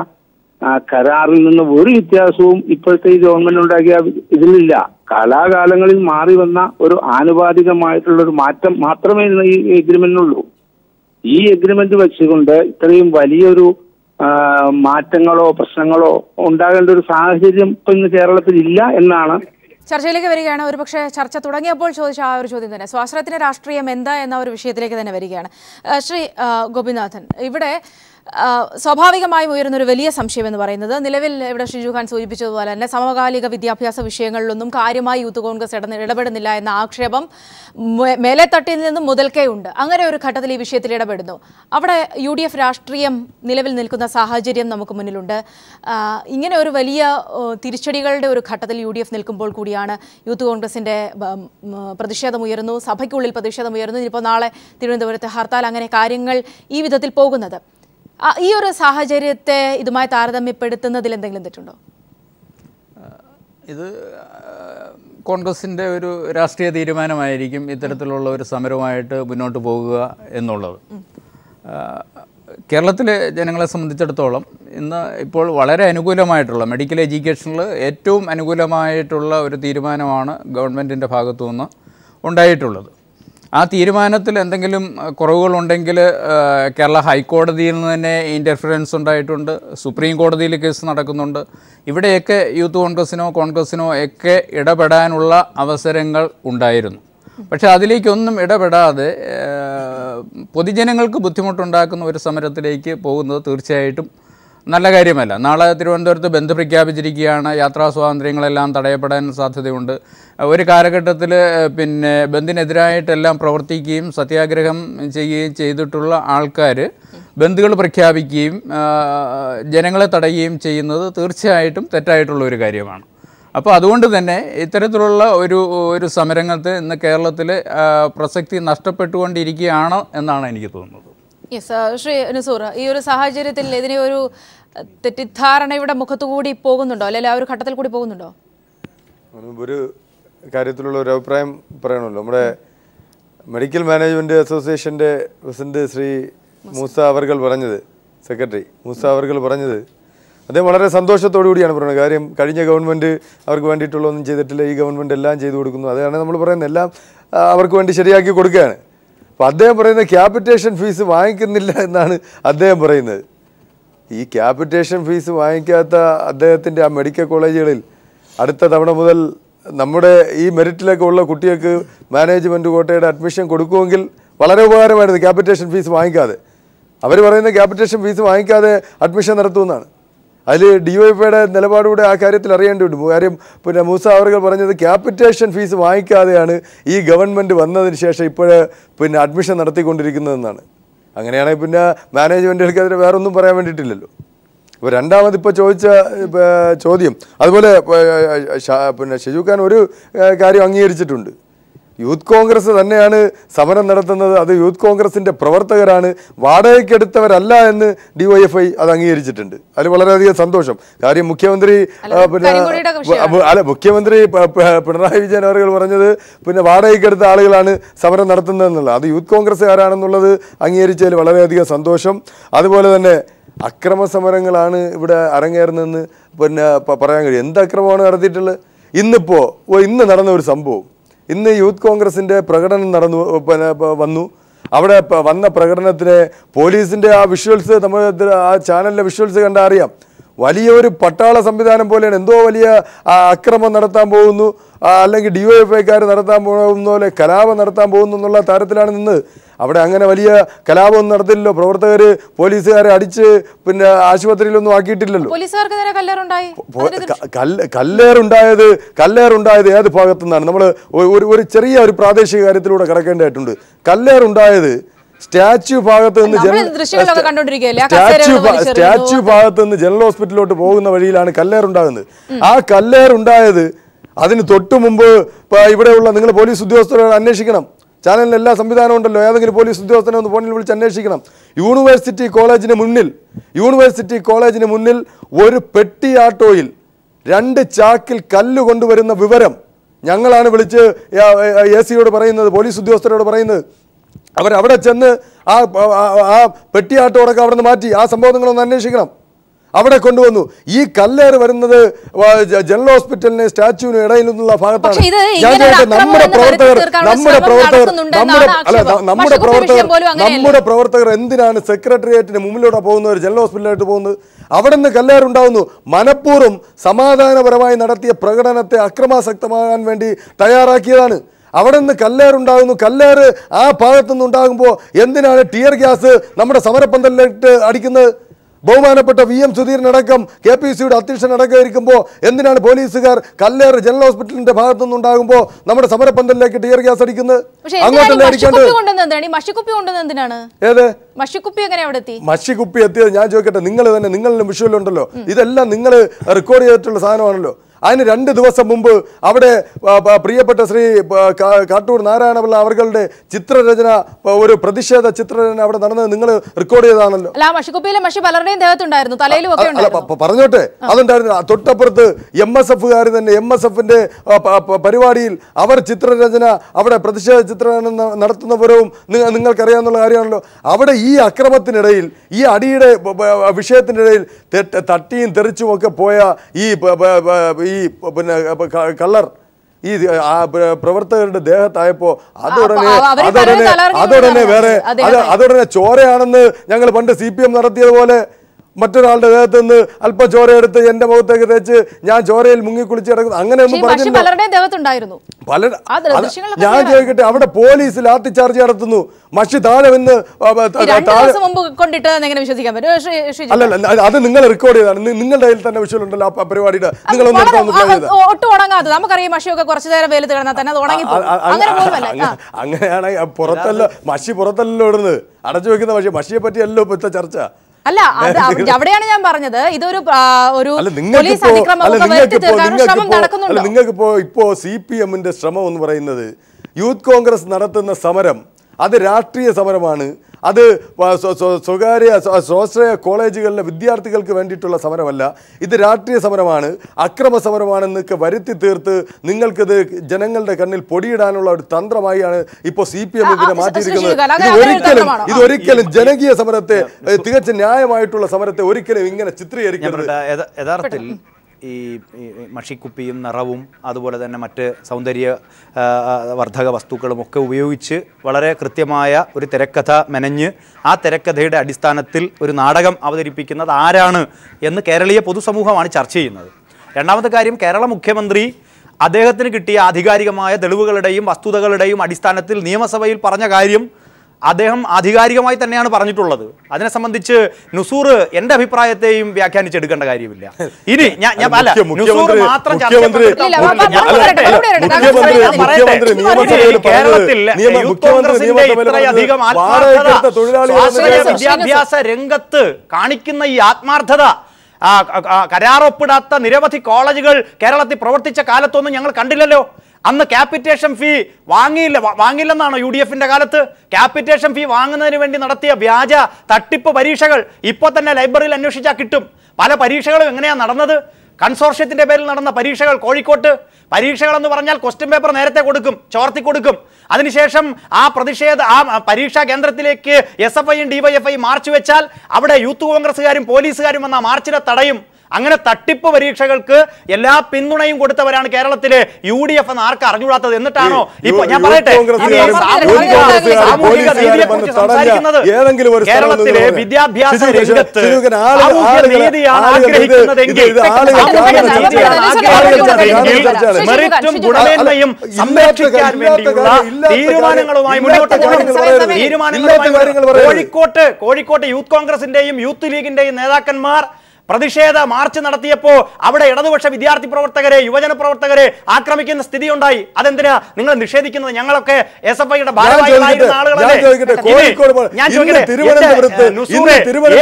Speaker 5: ആ കരാറിൽ നിന്ന് ഒരു വ്യത്യാസവും ഇപ്പോഴത്തെ ഈ ഗവൺമെന്റ് ഉണ്ടാക്കിയ ഇതിലില്ല കാലാകാലങ്ങളിൽ മാറി വന്ന ഒരു ആനുപാതികമായിട്ടുള്ള ഒരു മാറ്റം മാത്രമേ ഈ എഗ്രിമെന്റിനുള്ളൂ ഈ എഗ്രിമെന്റ് വെച്ചുകൊണ്ട് ഇത്രയും വലിയൊരു മാറ്റങ്ങളോ പ്രശ്നങ്ങളോ ഉണ്ടാകേണ്ട ഒരു സാഹചര്യം ഇപ്പൊ ഇന്ന് കേരളത്തിൽ ഇല്ല എന്നാണ്
Speaker 1: ചർച്ചയിലേക്ക് വരികയാണ് ഒരുപക്ഷെ ചർച്ച തുടങ്ങിയപ്പോൾ ചോദിച്ച ആ ഒരു ചോദ്യം തന്നെ സ്വാശ്രയത്തിന്റെ രാഷ്ട്രീയം എന്താ എന്ന ഒരു വിഷയത്തിലേക്ക് തന്നെ വരികയാണ് ശ്രീ ഗോപിനാഥൻ ഇവിടെ സ്വാഭാവികമായും ഉയരുന്നൊരു വലിയ സംശയം എന്ന് പറയുന്നത് നിലവിൽ ഇവിടെ ഷിജുഖാൻ ഖാൻ സൂചിപ്പിച്ചതുപോലെ തന്നെ സമകാലിക വിദ്യാഭ്യാസ വിഷയങ്ങളിലൊന്നും കാര്യമായി യൂത്ത് കോൺഗ്രസ് ഇടപെടുന്നില്ല എന്ന ആക്ഷേപം മേലെത്തട്ടിൽ നിന്നും മുതൽക്കേ ഉണ്ട് അങ്ങനെ ഒരു ഘട്ടത്തിൽ ഈ വിഷയത്തിൽ ഇടപെടുന്നു അവിടെ യു ഡി എഫ് രാഷ്ട്രീയം നിലവിൽ നിൽക്കുന്ന സാഹചര്യം നമുക്ക് മുന്നിലുണ്ട് ഇങ്ങനെ ഒരു വലിയ തിരിച്ചടികളുടെ ഒരു ഘട്ടത്തിൽ യു ഡി എഫ് നിൽക്കുമ്പോൾ കൂടിയാണ് യൂത്ത് കോൺഗ്രസിൻ്റെ പ്രതിഷേധമുയരുന്നു സഭയ്ക്കുള്ളിൽ പ്രതിഷേധമുയരുന്നു ഇനിയിപ്പോൾ നാളെ തിരുവനന്തപുരത്ത് ഹർത്താൽ അങ്ങനെ കാര്യങ്ങൾ ഈ വിധത്തിൽ പോകുന്നത് ഈ ഒരു സാഹചര്യത്തെ ഇതുമായി താരതമ്യപ്പെടുത്തുന്നതിൽ എന്തെങ്കിലും തെറ്റുണ്ടോ
Speaker 2: ഇത് കോൺഗ്രസിൻ്റെ ഒരു രാഷ്ട്രീയ തീരുമാനമായിരിക്കും ഇത്തരത്തിലുള്ള ഒരു സമരമായിട്ട് മുന്നോട്ട് പോകുക എന്നുള്ളത് കേരളത്തിലെ ജനങ്ങളെ സംബന്ധിച്ചിടത്തോളം ഇന്ന് ഇപ്പോൾ വളരെ അനുകൂലമായിട്ടുള്ള മെഡിക്കൽ എഡ്യൂക്കേഷനിൽ ഏറ്റവും അനുകൂലമായിട്ടുള്ള ഒരു തീരുമാനമാണ് ഗവൺമെൻറ്റിൻ്റെ ഭാഗത്തു നിന്ന് ഉണ്ടായിട്ടുള്ളത് ആ തീരുമാനത്തിൽ എന്തെങ്കിലും കുറവുകളുണ്ടെങ്കിൽ കേരള ഹൈക്കോടതിയിൽ നിന്ന് തന്നെ ഇൻ്റർഫിറൻസ് ഉണ്ടായിട്ടുണ്ട് സുപ്രീം കോടതിയിൽ കേസ് നടക്കുന്നുണ്ട് ഇവിടെയൊക്കെ യൂത്ത് കോൺഗ്രസ്സിനോ കോൺഗ്രസ്സിനോ ഒക്കെ ഇടപെടാനുള്ള അവസരങ്ങൾ ഉണ്ടായിരുന്നു പക്ഷേ അതിലേക്കൊന്നും ഇടപെടാതെ പൊതുജനങ്ങൾക്ക് ബുദ്ധിമുട്ടുണ്ടാക്കുന്ന ഒരു സമരത്തിലേക്ക് പോകുന്നത് തീർച്ചയായിട്ടും നല്ല കാര്യമല്ല നാളെ തിരുവനന്തപുരത്ത് ബന്ധു പ്രഖ്യാപിച്ചിരിക്കുകയാണ് യാത്രാ സ്വാതന്ത്ര്യങ്ങളെല്ലാം തടയപ്പെടാൻ സാധ്യതയുണ്ട് ഒരു കാലഘട്ടത്തിൽ പിന്നെ ബന്ധിനെതിരായിട്ടെല്ലാം പ്രവർത്തിക്കുകയും സത്യാഗ്രഹം ചെയ്യുകയും ചെയ്തിട്ടുള്ള ആൾക്കാർ ബന്ധുകൾ പ്രഖ്യാപിക്കുകയും ജനങ്ങളെ തടയുകയും ചെയ്യുന്നത് തീർച്ചയായിട്ടും തെറ്റായിട്ടുള്ള ഒരു കാര്യമാണ് അപ്പോൾ അതുകൊണ്ട് തന്നെ ഇത്തരത്തിലുള്ള ഒരു ഒരു സമരങ്ങൾക്ക് ഇന്ന് കേരളത്തിൽ പ്രസക്തി നഷ്ടപ്പെട്ടുകൊണ്ടിരിക്കുകയാണ് എന്നാണ് എനിക്ക് തോന്നുന്നത്
Speaker 1: യെസ് uh, ശ്രീ നസൂർ ഈ ഒരു സാഹചര്യത്തിൽ ഇതിനെ ഒരു തെറ്റിദ്ധാരണയുടെ മുഖത്തുകൂടി പോകുന്നുണ്ടോ അല്ലെങ്കിൽ ആ ഒരു ഘട്ടത്തിൽ കൂടി പോകുന്നുണ്ടോ
Speaker 4: ഒരു കാര്യത്തിലുള്ള ഒരു അഭിപ്രായം പറയണല്ലോ നമ്മുടെ മെഡിക്കൽ മാനേജ്മെന്റ് അസോസിയേഷന്റെ പ്രസിഡന്റ് ശ്രീ മൂസ അവർകൾ പറഞ്ഞത് സെക്രട്ടറി മൂസ അവർകൾ പറഞ്ഞത് അദ്ദേഹം വളരെ സന്തോഷത്തോടു കൂടിയാണ് പറയുന്നത് കാര്യം കഴിഞ്ഞ ഗവൺമെൻറ് അവർക്ക് ഒന്നും ചെയ്തിട്ടില്ല ഈ ഗവൺമെൻറ് എല്ലാം ചെയ്തു കൊടുക്കുന്നു അതാണ് നമ്മൾ പറയുന്നത് എല്ലാം അവർക്ക് വേണ്ടി ശരിയാക്കി കൊടുക്കുകയാണ് അപ്പം അദ്ദേഹം പറയുന്നത് ക്യാപിറ്റേഷൻ ഫീസ് വാങ്ങിക്കുന്നില്ല എന്നാണ് അദ്ദേഹം പറയുന്നത് ഈ ക്യാപിറ്റേഷൻ ഫീസ് വാങ്ങിക്കാത്ത അദ്ദേഹത്തിൻ്റെ ആ മെഡിക്കൽ കോളേജുകളിൽ അടുത്ത തവണ മുതൽ നമ്മുടെ ഈ മെറിറ്റിലേക്ക് ഉള്ള കുട്ടികൾക്ക് മാനേജ്മെൻറ്റ് കോട്ടയുടെ അഡ്മിഷൻ കൊടുക്കുമെങ്കിൽ വളരെ ഉപകാരമായിരുന്നു ക്യാപിറ്റേഷൻ ഫീസ് വാങ്ങിക്കാതെ അവർ പറയുന്ന ക്യാപിറ്റേഷൻ ഫീസ് വാങ്ങിക്കാതെ അഡ്മിഷൻ നടത്തുമെന്നാണ് അതിൽ ഡി വൈ പിയുടെ നിലപാടുകൂടെ ആ കാര്യത്തിൽ അറിയേണ്ടിയിട്ടു കാര്യം പിന്നെ മൂസ അവർക്ക് പറഞ്ഞത് ക്യാപിറ്റേഷൻ ഫീസ് വാങ്ങിക്കാതെയാണ് ഈ ഗവൺമെൻറ് വന്നതിന് ശേഷം ഇപ്പോഴേ പിന്നെ അഡ്മിഷൻ നടത്തിക്കൊണ്ടിരിക്കുന്നതെന്നാണ് അങ്ങനെയാണെങ്കിൽ പിന്നെ മാനേജ്മെൻറ്റുകൾക്കെതിരെ വേറൊന്നും പറയാൻ വേണ്ടിയിട്ടില്ലല്ലോ ഇപ്പോൾ രണ്ടാമത് ഇപ്പോൾ ചോദിച്ച ചോദ്യം അതുപോലെ പിന്നെ ഷജു ഖാൻ ഒരു കാര്യം അംഗീകരിച്ചിട്ടുണ്ട് യൂത്ത് കോൺഗ്രസ് തന്നെയാണ് സമരം നടത്തുന്നത് അത് യൂത്ത് കോൺഗ്രസിൻ്റെ പ്രവർത്തകരാണ് വാടകയ്ക്കെടുത്തവരല്ല എന്ന് ഐ അത് അംഗീകരിച്ചിട്ടുണ്ട് അതിൽ വളരെയധികം സന്തോഷം കാര്യം മുഖ്യമന്ത്രി പിന്നെ അല്ല മുഖ്യമന്ത്രി പിണറായി വിജയൻ അവർ പറഞ്ഞത് പിന്നെ വാടകയ്ക്കെടുത്ത ആളുകളാണ് സമരം നടത്തുന്നതെന്നുള്ളത് അത് യൂത്ത് കോൺഗ്രസ്സുകാരാണെന്നുള്ളത് അംഗീകരിച്ചതിൽ വളരെയധികം സന്തോഷം അതുപോലെ തന്നെ അക്രമ സമരങ്ങളാണ് ഇവിടെ അരങ്ങേറുന്നതെന്ന് പിന്നെ പറയാൻ കഴിയും എന്ത് അക്രമമാണ് നടത്തിയിട്ടുള്ളത് ഇന്നിപ്പോൾ ഇന്ന് നടന്ന ഒരു സംഭവം ഇന്ന് യൂത്ത് കോൺഗ്രസിൻ്റെ പ്രകടനം നടന്നു പിന്നെ വന്നു അവിടെ വന്ന പ്രകടനത്തിന് പോലീസിൻ്റെ ആ വിഷ്വൽസ് നമ്മൾ ആ ചാനലിലെ വിഷ്വൽസ് കണ്ടാൽ അറിയാം വലിയൊരു പട്ടാള സംവിധാനം പോലെയാണ് എന്തോ വലിയ അക്രമം നടത്താൻ പോകുന്നു അല്ലെങ്കിൽ ഡി വൈ എഫ് ഐക്കാർ നടത്താൻ പോകുന്ന പോലെ കലാപം നടത്താൻ പോകുന്നു എന്നുള്ള തരത്തിലാണ് നിന്ന് അവിടെ അങ്ങനെ വലിയ കലാപമൊന്നും നടത്തില്ലല്ലോ പ്രവർത്തകർ പോലീസുകാരെ അടിച്ച് പിന്നെ ആശുപത്രിയിലൊന്നും ആക്കിയിട്ടില്ലല്ലോ കല്ലേറുണ്ടായത് കല്ലേറുണ്ടായത് ഏത് ഭാഗത്തു നിന്നാണ് നമ്മൾ ഒരു ചെറിയ ഒരു പ്രാദേശിക കാര്യത്തിലൂടെ കിടക്കേണ്ടതായിട്ടുണ്ട് കല്ലേറുണ്ടായത് സ്റ്റാച്യു ഭാഗത്ത് നിന്ന്
Speaker 1: സ്റ്റാച്യു സ്റ്റാച്യു
Speaker 4: ഭാഗത്ത് നിന്ന് ജനറൽ ഹോസ്പിറ്റലിലോട്ട് പോകുന്ന വഴിയിലാണ് കല്ലേറുണ്ടാകുന്നത് ആ കല്ലേറുണ്ടായത് അതിന് തൊട്ടു മുമ്പ് ഇവിടെയുള്ള നിങ്ങൾ പോലീസ് ഉദ്യോഗസ്ഥരോട് അന്വേഷിക്കണം ചാനലിന് എല്ലാ സംവിധാനവും ഉണ്ടല്ലോ ഏതെങ്കിലും പോലീസ് ഉദ്യോഗസ്ഥനെ ഒന്ന് ഫോണിൽ വിളിച്ച് അന്വേഷിക്കണം യൂണിവേഴ്സിറ്റി കോളേജിന് മുന്നിൽ യൂണിവേഴ്സിറ്റി കോളേജിന് മുന്നിൽ ഒരു പെട്ടി ആട്ടോയിൽ രണ്ട് ചാക്കിൽ കല്ല് കൊണ്ടുവരുന്ന വിവരം ഞങ്ങളാണ് വിളിച്ച് എ സിയോട് പറയുന്നത് പോലീസ് ഉദ്യോഗസ്ഥരോട് പറയുന്നത് അവരവിടെ ചെന്ന് ആ പെട്ടിയാട്ടോടൊക്കെ അവിടെ നിന്ന് മാറ്റി ആ സംഭവം നിങ്ങളൊന്ന് അന്വേഷിക്കണം അവിടെ കൊണ്ടുവന്നു ഈ കല്ലേറ് വരുന്നത് ജനറൽ ഹോസ്പിറ്റലിന് സ്റ്റാച്യുവിന് ഇടയിൽ നിന്നുള്ള ഭാഗത്താണ് ഞാൻ നമ്മുടെ പ്രവർത്തകർ നമ്മുടെ പ്രവർത്തകർ നമ്മുടെ അല്ല നമ്മുടെ പ്രവർത്തകർ നമ്മുടെ പ്രവർത്തകർ എന്തിനാണ് സെക്രട്ടേറിയറ്റിന് മുമ്പിലൂടെ പോകുന്നവർ ജനറൽ ഹോസ്പിറ്റലായിട്ട് പോകുന്നത് അവിടെ നിന്ന് കല്ലേറുണ്ടാവുന്നു മനഃപൂർവ്വം സമാധാനപരമായി നടത്തിയ പ്രകടനത്തെ അക്രമാസക്തമാകാൻ വേണ്ടി തയ്യാറാക്കിയതാണ് അവിടെ നിന്ന് കല്ലേറുണ്ടാകുന്നു കല്ലേറ് ആ ഭാഗത്തുനിന്ന് ഉണ്ടാകുമ്പോൾ എന്തിനാണ് ടിയർ ഗ്യാസ് നമ്മുടെ സമരപ്പന്തലിലിട്ട് അടിക്കുന്നത് ബഹുമാനപ്പെട്ട വി എം സുധീരനടക്കം കെ പി സിയുടെ അധ്യക്ഷനടക്കം ഇരിക്കുമ്പോൾ എന്തിനാണ് പോലീസുകാർ കല്ലേറ് ജനറൽ ഹോസ്പിറ്റലിന്റെ ഭാഗത്തു നിന്നുണ്ടാകുമ്പോൾ നമ്മുടെ സമരപന്തലിലേക്ക് ടിയർ ഗ്യാസ് അടിക്കുന്നത് അങ്ങോട്ടല്ലേ മഷിക്കുപ്പി എത്തിയത് ഞാൻ ചോദിക്കട്ടെ നിങ്ങൾ തന്നെ നിങ്ങളിലും വിഷുവിലുണ്ടല്ലോ ഇതെല്ലാം നിങ്ങൾ റെക്കോർഡ് ചെയ്തിട്ടുള്ള സാധനമാണല്ലോ അതിന് രണ്ട് ദിവസം മുമ്പ് അവിടെ പ്രിയപ്പെട്ട ശ്രീ കാട്ടൂർ നാരായണപിള്ള അവരുടെ ചിത്രരചന ഒരു പ്രതിഷേധ ചിത്രരചന അവിടെ നടന്നത് നിങ്ങൾ റെക്കോർഡ് ചെയ്താണല്ലോ പറഞ്ഞോട്ടെ അതുണ്ടായിരുന്നു തൊട്ടപ്പുറത്ത് എം എസ് എഫുകാർ തന്നെ എം എസ് എഫിന്റെ പരിപാടിയിൽ അവർ ചിത്രരചന അവിടെ പ്രതിഷേധ ചിത്രരചന നടത്തുന്നവരവും നിങ്ങൾക്കറിയാവുന്ന കാര്യമാണല്ലോ അവിടെ ഈ അക്രമത്തിനിടയിൽ ഈ അടിയുടെ വിഷയത്തിനിടയിൽ തട്ടിയും തെറിച്ചുമൊക്കെ പോയ ഈ ഈ പിന്നെ കളർ ഈ പ്രവർത്തകരുടെ ദേഹത്തായപ്പോ അതുടനെ അതുടനെ അതുടനെ വേറെ അതുടനെ ചോരയാണെന്ന് ഞങ്ങൾ പണ്ട് സി പി എം നടത്തിയതുപോലെ മറ്റൊരാളുടെ ദേഹത്ത് നിന്ന് അല്പ ചോര എടുത്ത് എന്റെ മുഖത്തേക്ക് തേച്ച് ഞാൻ ചോരയിൽ കുളിച്ച് കിടക്കുന്നു അങ്ങനെ ഒന്നും
Speaker 1: പറഞ്ഞിട്ടുണ്ടായിരുന്നു
Speaker 4: പല ഞാൻ ചോദിക്കട്ടെ അവിടെ പോലീസ് ലാത്തി ചാർജ് നടത്തുന്നു മഷി താഴെ വന്ന് അല്ലല്ല അത് നിങ്ങൾ റെക്കോർഡ് ചെയ്താണ് നിങ്ങളുടെ കയ്യിൽ തന്നെ വിഷയം ഉണ്ടല്ലോ ആ പരിപാടിയുടെ നിങ്ങൾ
Speaker 1: നമുക്കറിയാം കുറച്ചു നേരം തന്നെ
Speaker 4: അങ്ങനെയാണെങ്കിൽ പുറത്തല്ല മഷി പുറത്തല്ലോ ഇടുന്നത് അടച്ചു വെക്കുന്ന പക്ഷേ മഷിയെ പറ്റിയല്ലോ ഇപ്പോഴത്തെ ചർച്ച
Speaker 1: അല്ല അത് അവിടെയാണ് ഞാൻ പറഞ്ഞത് ഇതൊരു ഒരു പോലീസ് അതിക്രമം നടക്കുന്നുണ്ട്
Speaker 4: നിങ്ങൾക്ക് ഇപ്പോ ഇപ്പോ സി പി എമ്മിന്റെ ശ്രമം എന്ന് പറയുന്നത് യൂത്ത് കോൺഗ്രസ് നടത്തുന്ന സമരം അത് രാഷ്ട്രീയ സമരമാണ് അത് സ്വകാര്യ സ്വാശ്രയ കോളേജുകളിലെ വിദ്യാർത്ഥികൾക്ക് വേണ്ടിയിട്ടുള്ള സമരമല്ല ഇത് രാഷ്ട്രീയ സമരമാണ് അക്രമ സമരമാണെന്നൊക്കെ വരുത്തി തീർത്ത് നിങ്ങൾക്കിത് ജനങ്ങളുടെ കണ്ണിൽ പൊടിയിടാനുള്ള ഒരു തന്ത്രമായാണ് ഇപ്പോൾ സി പി എം ഇതിനെ മാറ്റിയിരിക്കുന്നത് ഇത് ഒരിക്കലും ഇത് ഒരിക്കലും ജനകീയ സമരത്തെ തികച്ച ന്യായമായിട്ടുള്ള സമരത്തെ ഒരിക്കലും ഇങ്ങനെ ചിത്രീകരിക്കുന്നത് യഥാർത്ഥത്തിൽ
Speaker 3: ഈ മഷിക്കുപ്പിയും നിറവും അതുപോലെ തന്നെ മറ്റ് സൗന്ദര്യ വർദ്ധക വസ്തുക്കളുമൊക്കെ ഉപയോഗിച്ച് വളരെ കൃത്യമായ ഒരു തിരക്കഥ മെനഞ്ഞ് ആ തിരക്കഥയുടെ അടിസ്ഥാനത്തിൽ ഒരു നാടകം അവതരിപ്പിക്കുന്നത് ആരാണ് എന്ന് കേരളീയ പൊതുസമൂഹമാണ് ചർച്ച ചെയ്യുന്നത് രണ്ടാമത്തെ കാര്യം കേരള മുഖ്യമന്ത്രി അദ്ദേഹത്തിന് കിട്ടിയ ആധികാരികമായ തെളിവുകളുടെയും വസ്തുതകളുടെയും അടിസ്ഥാനത്തിൽ നിയമസഭയിൽ പറഞ്ഞ കാര്യം അദ്ദേഹം ആധികാരികമായി തന്നെയാണ് പറഞ്ഞിട്ടുള്ളത് അതിനെ സംബന്ധിച്ച് നുസൂർ എന്റെ അഭിപ്രായത്തെയും വ്യാഖ്യാനിച്ചെടുക്കേണ്ട കാര്യമില്ല ഇനി ഞാൻ ഞാൻ വിദ്യാഭ്യാസ രംഗത്ത് കാണിക്കുന്ന ഈ ആത്മാർത്ഥത കരാറൊപ്പിടാത്ത നിരവധി കോളേജുകൾ കേരളത്തിൽ പ്രവർത്തിച്ച കാലത്തൊന്നും ഞങ്ങൾ കണ്ടില്ലല്ലോ അന്ന് ക്യാപിറ്റേഷൻ ഫീ വാങ്ങിയില്ല വാങ്ങില്ലെന്നാണ് യു ഡി എഫിന്റെ കാലത്ത് ക്യാപിറ്റേഷൻ ഫീ വാങ്ങുന്നതിന് വേണ്ടി നടത്തിയ വ്യാജ തട്ടിപ്പ് പരീക്ഷകൾ ഇപ്പൊ തന്നെ ലൈബ്രറിയിൽ അന്വേഷിച്ചാൽ കിട്ടും പല പരീക്ഷകളും എങ്ങനെയാണ് നടന്നത് കൺസോർഷ്യത്തിന്റെ പേരിൽ നടന്ന പരീക്ഷകൾ കോഴിക്കോട്ട് പരീക്ഷകളെന്ന് പറഞ്ഞാൽ ക്വസ്റ്റ്യൻ പേപ്പർ നേരത്തെ കൊടുക്കും ചോർത്തി കൊടുക്കും അതിനുശേഷം ആ പ്രതിഷേധ ആ പരീക്ഷാ കേന്ദ്രത്തിലേക്ക് എസ് എഫ് ഐയും ഡിവൈഎഫ്ഐ മാർച്ച് വെച്ചാൽ അവിടെ യൂത്ത് കോൺഗ്രസ്സുകാരും പോലീസുകാരും വന്ന മാർച്ചിനെ തടയും അങ്ങനെ തട്ടിപ്പ് പരീക്ഷകൾക്ക് എല്ലാ പിന്തുണയും കൊടുത്തവരാണ് കേരളത്തിലെ യു ഡി എഫ് എന്ന് ആർക്ക് അറിഞ്ഞുകൂടാത്തത് എന്നിട്ടാണോ
Speaker 4: ഇപ്പൊ ഞാൻ പറയട്ടെ സാമൂഹിക നീതിയെ കുറിച്ച് സംസാരിക്കുന്നത് കേരളത്തിലെ വിദ്യാഭ്യാസ രംഗത്ത് സാമൂഹ്യ നീതിയാണ് ആഗ്രഹിക്കുന്നതെങ്കിൽ
Speaker 3: മെറിറ്റും ഗുണമേന്മയും സംരക്ഷിക്കാൻ വേണ്ടിയുള്ള തീരുമാനങ്ങളുമായി മുന്നോട്ട് തീരുമാനങ്ങളുമായി കോഴിക്കോട്ട് കോഴിക്കോട്ട് യൂത്ത് കോൺഗ്രസിന്റെയും യൂത്ത് ലീഗിന്റെയും നേതാക്കന്മാർ പ്രതിഷേധ മാർച്ച് നടത്തിയപ്പോൾ അവിടെ ഇടതുപക്ഷ വിദ്യാർത്ഥി പ്രവർത്തകരെ യുവജന പ്രവർത്തകരെ ആക്രമിക്കുന്ന സ്ഥിതി ഉണ്ടായി അതെന്തിനാ നിങ്ങൾ നിഷേധിക്കുന്നത് ഞങ്ങളൊക്കെ എസ് എഫ് ഐയുടെ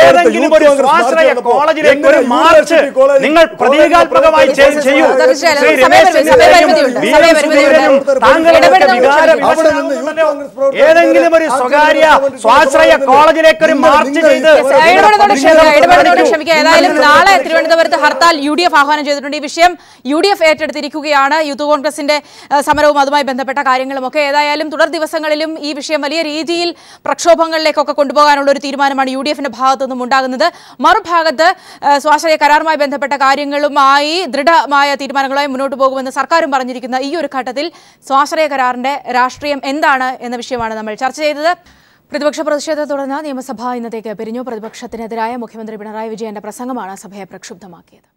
Speaker 3: ഏതെങ്കിലും ഒരു ഒരു മാർച്ച് നിങ്ങൾ ചെയ്യൂ താങ്കളുടെ
Speaker 1: ഒരു സ്വകാര്യ സ്വാശ്രയ കോളേജിലേക്ക് ഒരു മാർച്ച് ചെയ്ത് നാളെ തിരുവനന്തപുരത്ത് ഹർത്താൽ യു ഡി എഫ് ആഹ്വാനം ചെയ്തിട്ടുണ്ട് ഈ വിഷയം യു ഡി എഫ് ഏറ്റെടുത്തിരിക്കുകയാണ് യൂത്ത് കോൺഗ്രസിന്റെ സമരവും അതുമായി ബന്ധപ്പെട്ട കാര്യങ്ങളും ഒക്കെ ഏതായാലും തുടർ ദിവസങ്ങളിലും ഈ വിഷയം വലിയ രീതിയിൽ പ്രക്ഷോഭങ്ങളിലേക്കൊക്കെ കൊണ്ടുപോകാനുള്ള ഒരു തീരുമാനമാണ് യു ഡി എഫിന്റെ ഭാഗത്തു നിന്നും ഉണ്ടാകുന്നത് മറുഭാഗത്ത് സ്വാശ്രയ കരാറുമായി ബന്ധപ്പെട്ട കാര്യങ്ങളുമായി ദൃഢമായ തീരുമാനങ്ങളുമായി മുന്നോട്ട് പോകുമെന്ന് സർക്കാരും പറഞ്ഞിരിക്കുന്ന ഈ ഒരു ഘട്ടത്തിൽ സ്വാശ്രയ കരാറിന്റെ രാഷ്ട്രീയം എന്താണ് എന്ന വിഷയമാണ് നമ്മൾ ചർച്ച ചെയ്തത് പ്രതിപക്ഷ പ്രതിഷേധത്തെ തുടർന്ന് നിയമസഭ ഇന്നത്തേക്ക് പിരിഞ്ഞു പ്രതിപക്ഷത്തിനെതിരായ മുഖ്യമന്ത്രി പിണറായി വിജയന്റെ പ്രസംഗമാണ് സഭയെ പ്രക്ഷുബ്ധമാക്കിയത്